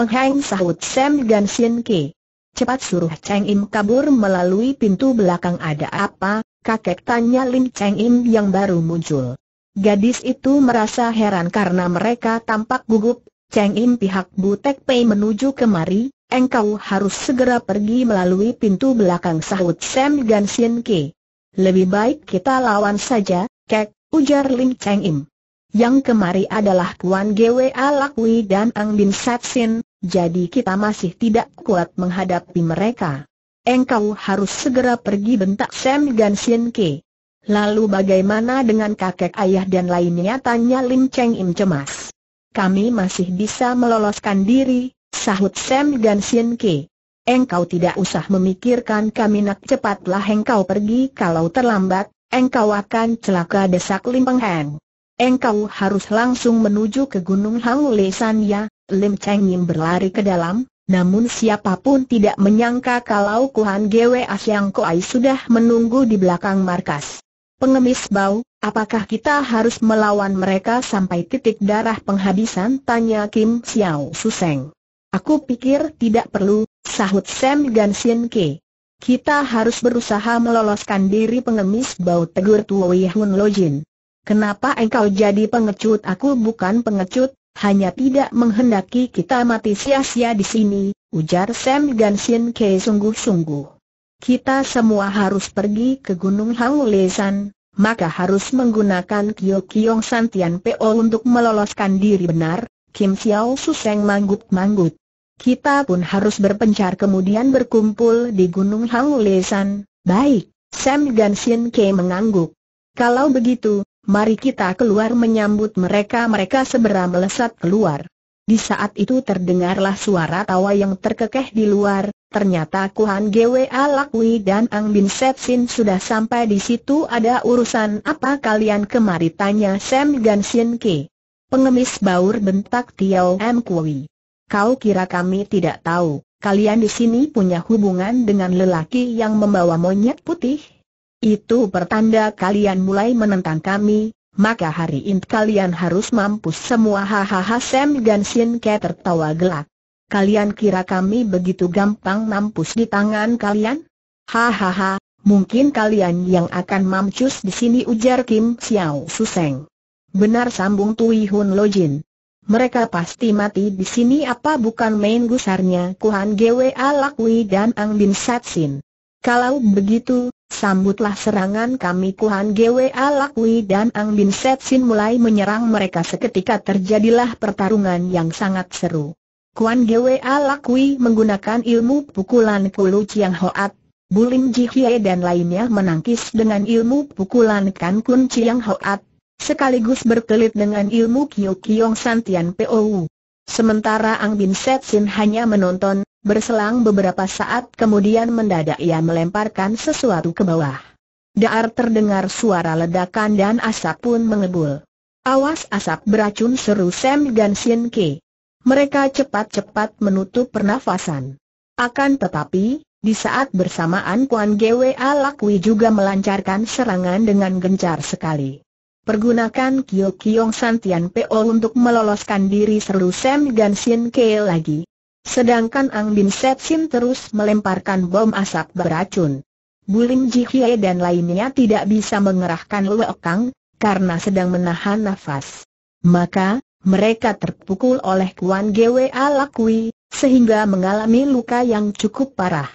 Pengheng sahut Sam dan Sin Ki. Cepat suruh Cheng Im kabur melalui pintu belakang ada apa, kakek tanya Lim Cheng Im yang baru muncul. Gadis itu merasa heran karena mereka tampak gugup, Cheng Im pihak Butek Pei menuju kemari, engkau harus segera pergi melalui pintu belakang sahut Sam dan Sin Ki. Lebih baik kita lawan saja, kek, ujar Lim Cheng Im. Yang kemari adalah Kuan Gwe Lakwi dan Ang Bin Satsin, jadi kita masih tidak kuat menghadapi mereka. Engkau harus segera pergi bentak Sam Sien Ke. Lalu bagaimana dengan kakek ayah dan lainnya tanya Lim Cheng Im cemas. Kami masih bisa meloloskan diri, sahut Sam Sien Ke. Engkau tidak usah memikirkan kami nak cepatlah engkau pergi kalau terlambat, engkau akan celaka desak Lim Peng Heng. Engkau harus langsung menuju ke Gunung Hang ya. Lim Cheng Yim berlari ke dalam, namun siapapun tidak menyangka kalau Kuhan Gwe Asyang Koai sudah menunggu di belakang markas. Pengemis bau, apakah kita harus melawan mereka sampai titik darah penghabisan? Tanya Kim Xiao Suseng. Aku pikir tidak perlu, sahut Sam Sien Ke. Kita harus berusaha meloloskan diri pengemis bau tegur Tuwi Hun Jin. Kenapa engkau jadi pengecut? Aku bukan pengecut, hanya tidak menghendaki kita mati sia-sia di sini, ujar Sam Gansin Ke sungguh-sungguh. Kita semua harus pergi ke Gunung Haulesan, maka harus menggunakan Kyo Kyong Santian Po untuk meloloskan diri benar, Kim Xiao Suseng manggut-manggut. Kita pun harus berpencar kemudian berkumpul di Gunung Haulesan, baik, Sam Gansin Ke mengangguk. Kalau begitu, mari kita keluar menyambut mereka mereka segera melesat keluar. Di saat itu terdengarlah suara tawa yang terkekeh di luar, ternyata Kuan Gwa Lakwi dan Ang Bin Setsin sudah sampai di situ ada urusan apa kalian kemari tanya Sam Gan Sin Ke. Pengemis baur bentak Tiao M Kui. Kau kira kami tidak tahu, kalian di sini punya hubungan dengan lelaki yang membawa monyet putih? Itu pertanda kalian mulai menentang kami, maka hari ini kalian harus mampus semua hahaha Sam dan Sin Ke tertawa gelak. Kalian kira kami begitu gampang mampus di tangan kalian? Hahaha, mungkin kalian yang akan mampus di sini ujar Kim Xiao Suseng. Benar sambung Tui Hun Lojin. Mereka pasti mati di sini apa bukan main gusarnya Kuhan Gwe Lakwi dan Ang Bin Satsin. Kalau begitu, sambutlah serangan kami Kuhan Gwa Lakui dan Ang Bin Setsin mulai menyerang mereka seketika terjadilah pertarungan yang sangat seru. Kuhan Gwa Lakui menggunakan ilmu pukulan Kulu Chiang Hoat, Bulim Ji Hye dan lainnya menangkis dengan ilmu pukulan Kan Kun Chiang Hoat, sekaligus berkelit dengan ilmu Kyo Kyong Santian Pou. Sementara Ang Bin Setsin hanya menonton, Berselang beberapa saat kemudian mendadak ia melemparkan sesuatu ke bawah. Daar terdengar suara ledakan dan asap pun mengebul. Awas asap beracun seru Sam dan Sien Ke. Mereka cepat-cepat menutup pernafasan. Akan tetapi, di saat bersamaan Kuan Gwa Lakwi juga melancarkan serangan dengan gencar sekali. Pergunakan Kyo Kyong Santian Po untuk meloloskan diri seru Sam dan Sien Ke lagi. Sedangkan Ang Bin Sin terus melemparkan bom asap beracun. Bulim Ji Hye dan lainnya tidak bisa mengerahkan Luo Kang, karena sedang menahan nafas. Maka, mereka terpukul oleh Kuan Gwe Lakui, sehingga mengalami luka yang cukup parah.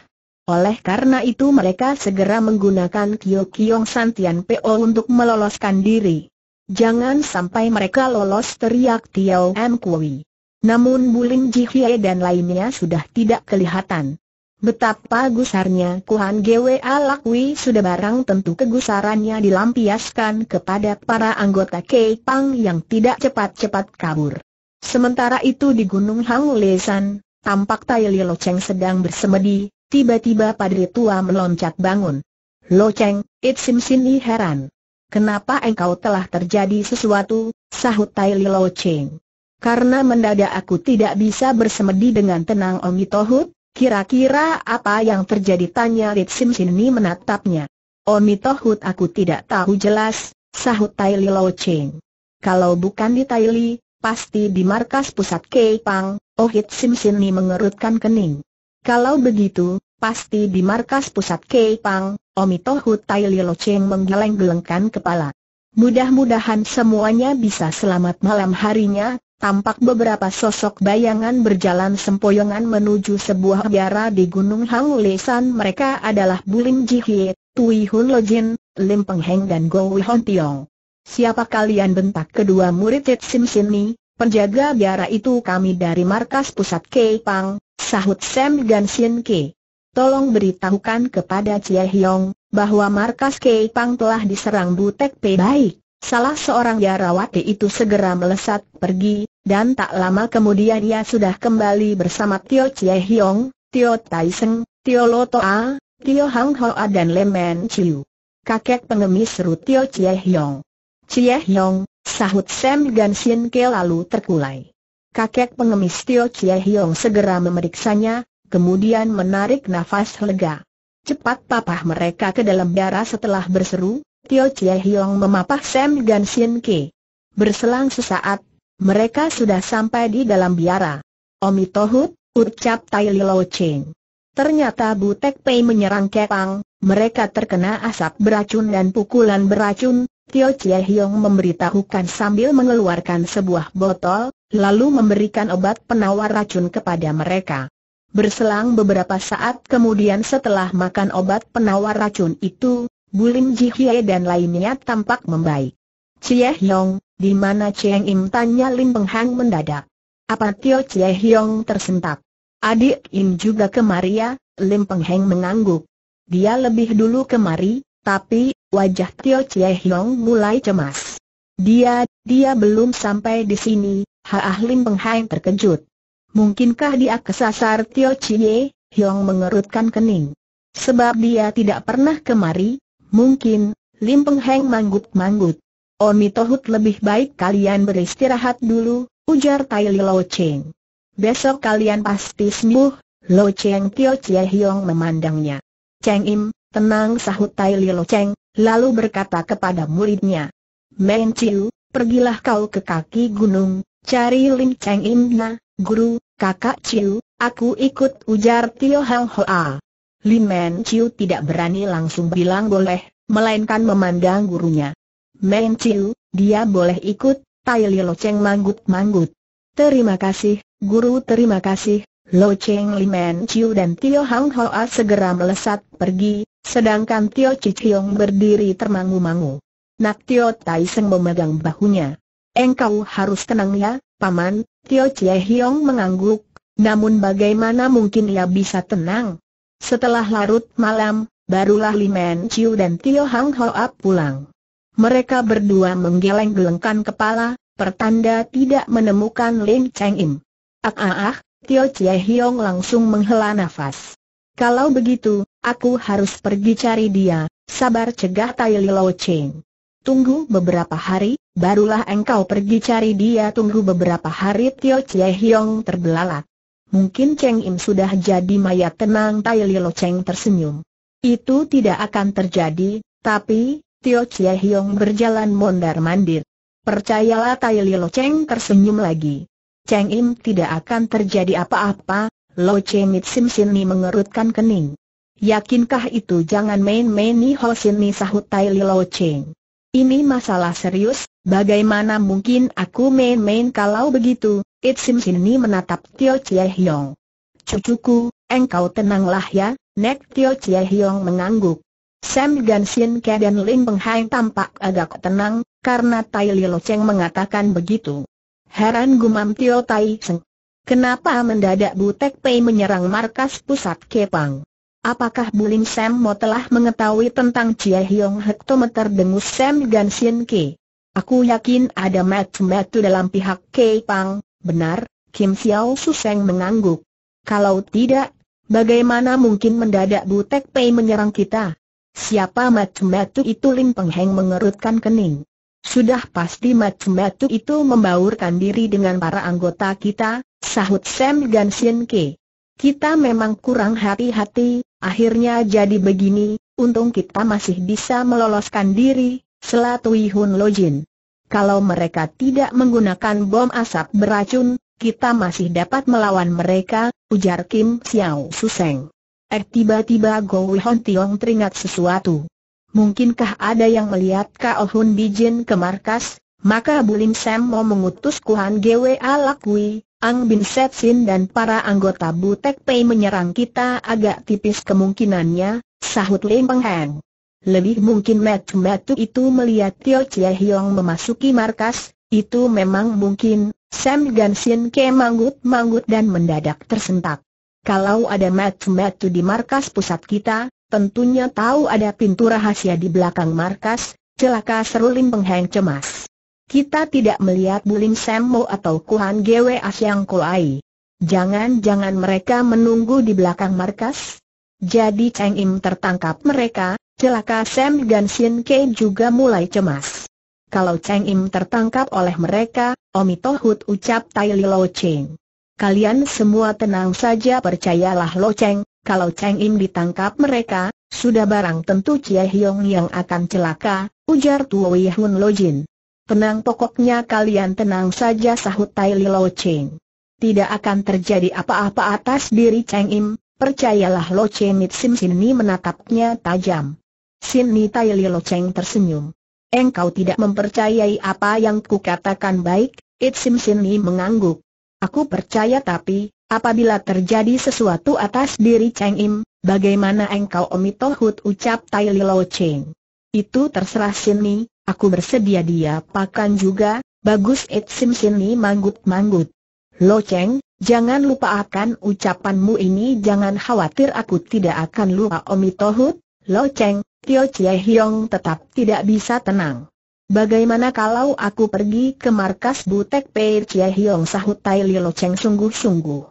Oleh karena itu mereka segera menggunakan Kyo Kiong Santian PO untuk meloloskan diri. Jangan sampai mereka lolos teriak Tiao M Kui. Namun Bulim Jihye dan lainnya sudah tidak kelihatan. Betapa gusarnya Kuhan Gwe Alakwi sudah barang tentu kegusarannya dilampiaskan kepada para anggota Kepang yang tidak cepat-cepat kabur. Sementara itu di Gunung Hang Lesan, tampak Tai Li Cheng sedang bersemedi, tiba-tiba Padri Tua meloncat bangun. Loceng, It seems ini heran. Kenapa engkau telah terjadi sesuatu, sahut Tai Li Cheng karena mendadak aku tidak bisa bersemedi dengan tenang Omi Tohut, kira-kira apa yang terjadi tanya Rit Sim Sini menatapnya. Omi Tohut aku tidak tahu jelas, sahut Tai Li Lo Cheng. Kalau bukan di Tai Li, pasti di markas pusat Keipang, Rit oh Sim Sini mengerutkan kening. Kalau begitu, pasti di markas pusat Keipang, Omi Tohut Tai Li Lo Cheng menggeleng-gelengkan kepala. Mudah-mudahan semuanya bisa selamat malam harinya, tampak beberapa sosok bayangan berjalan sempoyongan menuju sebuah biara di Gunung Hangulisan. mereka adalah Bulim Jihye, Tui Hun Lojin, Lim Peng Heng dan Go Hon Tiong. Siapa kalian bentak kedua murid Sim Ni, penjaga biara itu kami dari markas pusat Kei Pang, sahut Sam Gan Sin Ki. Tolong beritahukan kepada Cie Hiong, bahwa markas Kei Pang telah diserang Butek Pei Baik. Salah seorang biarawati itu segera melesat pergi, dan tak lama kemudian ia sudah kembali bersama Tio Chie Hiong, Tio Tai Seng, Tio Lotoa, Tio Hang Hoa dan Men Chiu. Kakek pengemis seru Tio Chie Hiong. Chie Hiong, sahut Sam Sin Ke lalu terkulai. Kakek pengemis Tio Chie Hiong segera memeriksanya, kemudian menarik nafas lega. Cepat papah mereka ke dalam darah setelah berseru, Tio Chie Hiong memapah Sam dan Sien Ke. Berselang sesaat, mereka sudah sampai di dalam biara. Omi Tohut, ucap Tai Lo Cheng. Ternyata Butek Pei menyerang Kepang, mereka terkena asap beracun dan pukulan beracun. Tio Chie Hiong memberitahukan sambil mengeluarkan sebuah botol, lalu memberikan obat penawar racun kepada mereka. Berselang beberapa saat kemudian setelah makan obat penawar racun itu, Bulim Ji Hye dan lainnya tampak membaik. Cie Hyong, di mana Cheng Im tanya Lim Peng Hang mendadak. Apa Tio Cie Hyong tersentak? Adik Im juga kemari ya, Lim Peng Hang mengangguk. Dia lebih dulu kemari, tapi, wajah Tio Cie Hyong mulai cemas. Dia, dia belum sampai di sini, Haah Lim Peng Hang terkejut. Mungkinkah dia kesasar Tio Cie, Hyong mengerutkan kening. Sebab dia tidak pernah kemari, Mungkin, Lim Peng Heng manggut-manggut. Omi Tohut lebih baik kalian beristirahat dulu, ujar Tai Li Lo Cheng. Besok kalian pasti sembuh, Lo Cheng Tio Chie Hiong memandangnya. Cheng Im, tenang sahut Tai Li Lo Cheng, lalu berkata kepada muridnya. Men Chiu, pergilah kau ke kaki gunung, cari Lim Cheng Im na, guru, kakak Chiu, aku ikut ujar Tio Hang Hoa. Men Chiu tidak berani langsung bilang boleh, melainkan memandang gurunya. Men Chiu, dia boleh ikut, Tai Li Lo Cheng manggut-manggut. Terima kasih, guru terima kasih, Lo Cheng Men Chiu dan Tio Hang Hoa segera melesat pergi, sedangkan Tio Cichiong berdiri termangu-mangu. Nak Tio Tai Seng memegang bahunya. Engkau harus tenang ya, Paman, Tio Cie Hiong mengangguk, namun bagaimana mungkin ia bisa tenang? Setelah larut malam, barulah Limen Chiu dan Tio Hang Hoa pulang. Mereka berdua menggeleng-gelengkan kepala, pertanda tidak menemukan Ling Cheng Im. Ah ah ah, Tio Chie Hiong langsung menghela nafas. Kalau begitu, aku harus pergi cari dia, sabar cegah Tai Lo Cheng. Tunggu beberapa hari, barulah engkau pergi cari dia tunggu beberapa hari Tio Chie Hiong terbelalak mungkin Cheng Im sudah jadi mayat tenang Tai Lilo Cheng tersenyum. Itu tidak akan terjadi, tapi, Tio Chie Hiong berjalan mondar-mandir. Percayalah Tai Lilo Cheng tersenyum lagi. Cheng Im tidak akan terjadi apa-apa, Lo Cheng Mit Sim Ni mengerutkan kening. Yakinkah itu jangan main-main nih Ho Ni sahut Tai Lilo Cheng. Ini masalah serius, Bagaimana mungkin aku main-main kalau begitu, It seems ini menatap Tio Chie Hiong. Cucuku, engkau tenanglah ya, Nek Tio Chie Hiong mengangguk. Sam Sin Ke dan Ling Peng Hai tampak agak tenang, karena Tai Lo Cheng mengatakan begitu. Heran gumam Tio Tai Seng. Kenapa mendadak Butek Pei menyerang markas pusat Kepang? Apakah Bulim Sam Mo telah mengetahui tentang Chie Hiong hektometer dengus Sam Sin Ke? Aku yakin ada metu-metu dalam pihak Kei Pang, benar? Kim Xiao Suseng mengangguk. Kalau tidak, bagaimana mungkin mendadak Butek Pei menyerang kita? Siapa metu-metu itu Lim Peng Heng mengerutkan kening. Sudah pasti metu-metu itu membaurkan diri dengan para anggota kita, sahut Sam dan Sien Ke. Kita memang kurang hati-hati, akhirnya jadi begini, untung kita masih bisa meloloskan diri, Selatui Hun Lojin. Kalau mereka tidak menggunakan bom asap beracun, kita masih dapat melawan mereka, ujar Kim Xiao Suseng. Eh tiba-tiba Go Hon Tiong teringat sesuatu. Mungkinkah ada yang melihat Kao Hun Bijin ke markas, maka Bulim Sam mau mengutus Kuhan Gwa Lakui, Ang Bin Setsin dan para anggota Butek Pei menyerang kita agak tipis kemungkinannya, sahut Lim Peng Heng. Lebih mungkin Metu Metu itu melihat Tio Chie Hiong memasuki markas, itu memang mungkin, Sam Sin ke manggut-manggut dan mendadak tersentak. Kalau ada Metu Metu di markas pusat kita, tentunya tahu ada pintu rahasia di belakang markas, celaka seru Pengheng cemas. Kita tidak melihat Bulim Sammo atau Kuhan Gwe Asyang Koai. Jangan-jangan mereka menunggu di belakang markas? Jadi Cheng Im tertangkap mereka, Celaka Sam dan Shin Kei juga mulai cemas. Kalau Cheng Im tertangkap oleh mereka, Omi Tohut ucap Tai Li Lo Cheng. Kalian semua tenang saja percayalah Lo Cheng, kalau Cheng Im ditangkap mereka, sudah barang tentu Chia Hiong yang akan celaka, ujar Tuo Wei Hun Lo Jin. Tenang pokoknya kalian tenang saja sahut Tai Li Lo Cheng. Tidak akan terjadi apa-apa atas diri Cheng Im, percayalah Lo Cheng Nitsim Sim Sini menatapnya tajam. Sini Tai Lo Cheng tersenyum. Engkau tidak mempercayai apa yang ku katakan baik, It Sim Sini mengangguk. Aku percaya tapi, apabila terjadi sesuatu atas diri Cheng Im, bagaimana engkau omitohut ucap Tai Lo Cheng. Itu terserah Sini, aku bersedia dia pakan juga, bagus It Sim Sini manggut-manggut. Lo Cheng, jangan lupa akan ucapanmu ini jangan khawatir aku tidak akan lupa omitohut, Lo Cheng, Tio Chie Hiong tetap tidak bisa tenang. Bagaimana kalau aku pergi ke markas Butek Pei Chie Hiong sahut Tai Lilo Cheng sungguh-sungguh.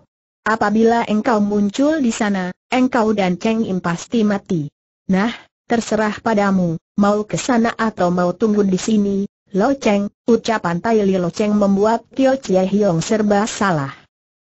Apabila engkau muncul di sana, engkau dan Cheng Im pasti mati. Nah, terserah padamu, mau ke sana atau mau tunggu di sini, Lo Cheng, ucapan Tai Lilo Cheng membuat Tio Chie Hiong serba salah.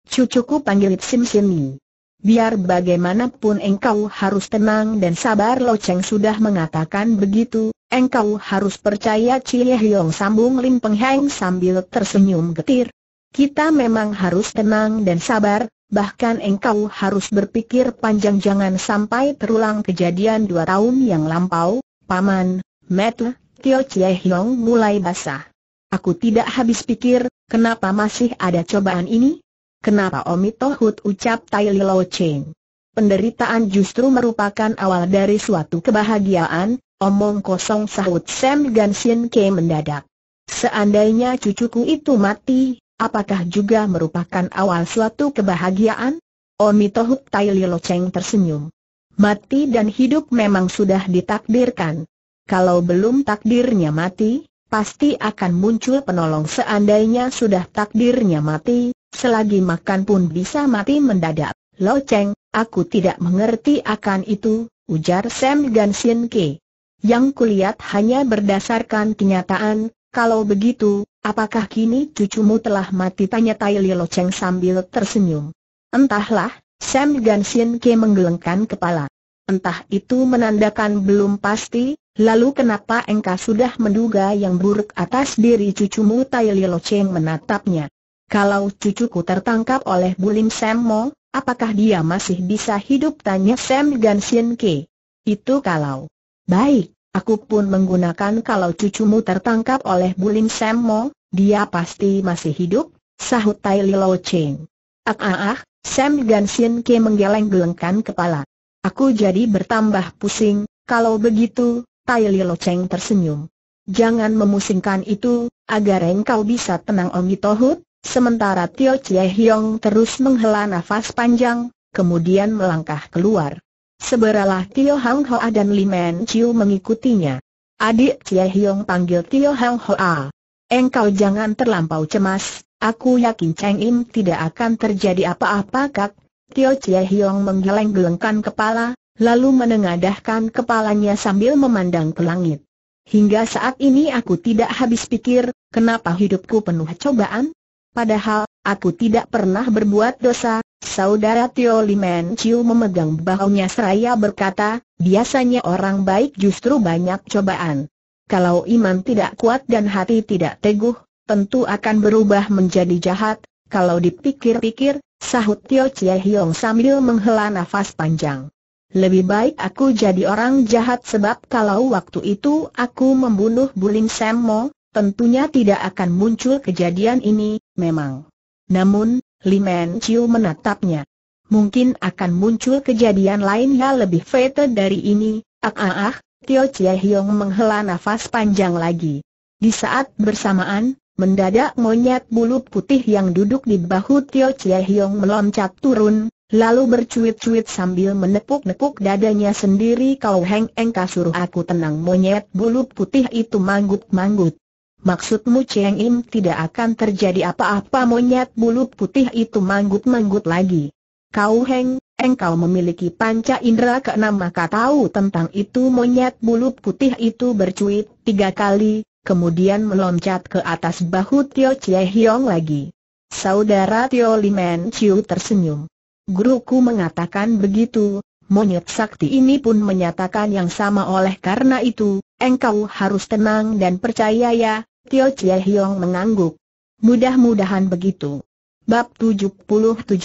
Cucuku panggil Sim Sini. Biar bagaimanapun engkau harus tenang dan sabar Lo Cheng sudah mengatakan begitu, engkau harus percaya Cie Hyong sambung Lim Peng Heng sambil tersenyum getir. Kita memang harus tenang dan sabar, bahkan engkau harus berpikir panjang jangan sampai terulang kejadian dua tahun yang lampau, Paman, Met, Tio Cie Hyong mulai basah. Aku tidak habis pikir, kenapa masih ada cobaan ini? Kenapa Omi Tohut ucap Tai Lilo Cheng? Penderitaan justru merupakan awal dari suatu kebahagiaan, omong kosong sahut Sam Gansin Ke mendadak. Seandainya cucuku itu mati, apakah juga merupakan awal suatu kebahagiaan? Omi Tohut Tai Lilo Cheng tersenyum. Mati dan hidup memang sudah ditakdirkan. Kalau belum takdirnya mati, pasti akan muncul penolong seandainya sudah takdirnya mati, Selagi makan pun bisa mati mendadak. Lo Cheng, aku tidak mengerti akan itu, ujar Sam Gansin Ke. Yang kulihat hanya berdasarkan kenyataan, kalau begitu, apakah kini cucumu telah mati? Tanya Tai Lo Cheng sambil tersenyum. Entahlah, Sam Gansin Ke menggelengkan kepala. Entah itu menandakan belum pasti, lalu kenapa engkau sudah menduga yang buruk atas diri cucumu Tai Lo Cheng menatapnya. Kalau cucuku tertangkap oleh Bulim Semmo, apakah dia masih bisa hidup? Tanya Sam Sien Ke. Itu kalau. Baik, aku pun menggunakan kalau cucumu tertangkap oleh Bulim Semmo, dia pasti masih hidup, sahut Tai Lo Cheng. Ah ah ah, Sam Sien Ke menggeleng-gelengkan kepala. Aku jadi bertambah pusing, kalau begitu, Tai Lo Cheng tersenyum. Jangan memusingkan itu, agar engkau bisa tenang Omi Tohut, Sementara Tio Chie Hiong terus menghela nafas panjang, kemudian melangkah keluar. Seberalah Tio Hang Hoa dan Li Men Chiu mengikutinya. Adik Chie Hiong panggil Tio Hang Hoa. Engkau jangan terlampau cemas, aku yakin Cheng Im tidak akan terjadi apa-apa kak. Tio Chie Hiong menggeleng-gelengkan kepala, lalu menengadahkan kepalanya sambil memandang ke langit. Hingga saat ini aku tidak habis pikir, kenapa hidupku penuh cobaan? Padahal, aku tidak pernah berbuat dosa, saudara Tio Limen Chiu memegang bahunya seraya berkata, biasanya orang baik justru banyak cobaan. Kalau iman tidak kuat dan hati tidak teguh, tentu akan berubah menjadi jahat, kalau dipikir-pikir, sahut Tio Chie Hiong sambil menghela nafas panjang. Lebih baik aku jadi orang jahat sebab kalau waktu itu aku membunuh Bulim Semmo, tentunya tidak akan muncul kejadian ini, memang. Namun, Limen Chiu menatapnya. Mungkin akan muncul kejadian lainnya lebih fatal dari ini, ah ah ah, Tio Chie Hiong menghela nafas panjang lagi. Di saat bersamaan, mendadak monyet bulu putih yang duduk di bahu Tio Chie Hiong meloncat turun, lalu bercuit-cuit sambil menepuk-nepuk dadanya sendiri kau heng engka suruh aku tenang monyet bulu putih itu manggut-manggut. Maksudmu Cheng Im tidak akan terjadi apa-apa monyet bulu putih itu manggut-manggut lagi. Kau Heng, engkau memiliki panca indera keenam maka tahu tentang itu monyet bulu putih itu bercuit tiga kali, kemudian meloncat ke atas bahu Tio Chie Hiong lagi. Saudara Tio Limen Chiu tersenyum. Guruku mengatakan begitu, monyet sakti ini pun menyatakan yang sama oleh karena itu, engkau harus tenang dan percaya ya, Tio Chie Hiong mengangguk. Mudah-mudahan begitu. Bab 77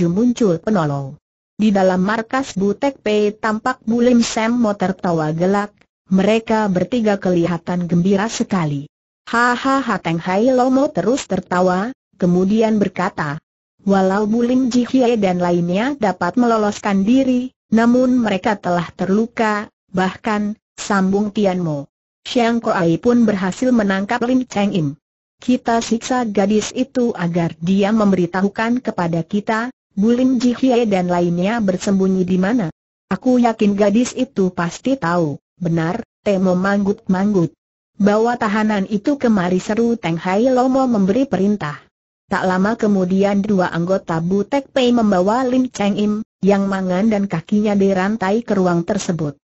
muncul penolong. Di dalam markas Butek P tampak Bulim Sam Mo tertawa gelak, mereka bertiga kelihatan gembira sekali. Hahaha Teng Hai Lomo terus tertawa, kemudian berkata, Walau Bulim Ji Jihye dan lainnya dapat meloloskan diri, namun mereka telah terluka, bahkan, sambung Tian Mo. Xiang Kuai pun berhasil menangkap Lin Cheng Im. Kita siksa gadis itu agar dia memberitahukan kepada kita, Bulim Jihye dan lainnya bersembunyi di mana. Aku yakin gadis itu pasti tahu, benar, Temo manggut-manggut. Bawa tahanan itu kemari seru Teng Hai Lomo memberi perintah. Tak lama kemudian dua anggota Butek Pei membawa Lin Cheng Im, yang mangan dan kakinya dirantai ke ruang tersebut.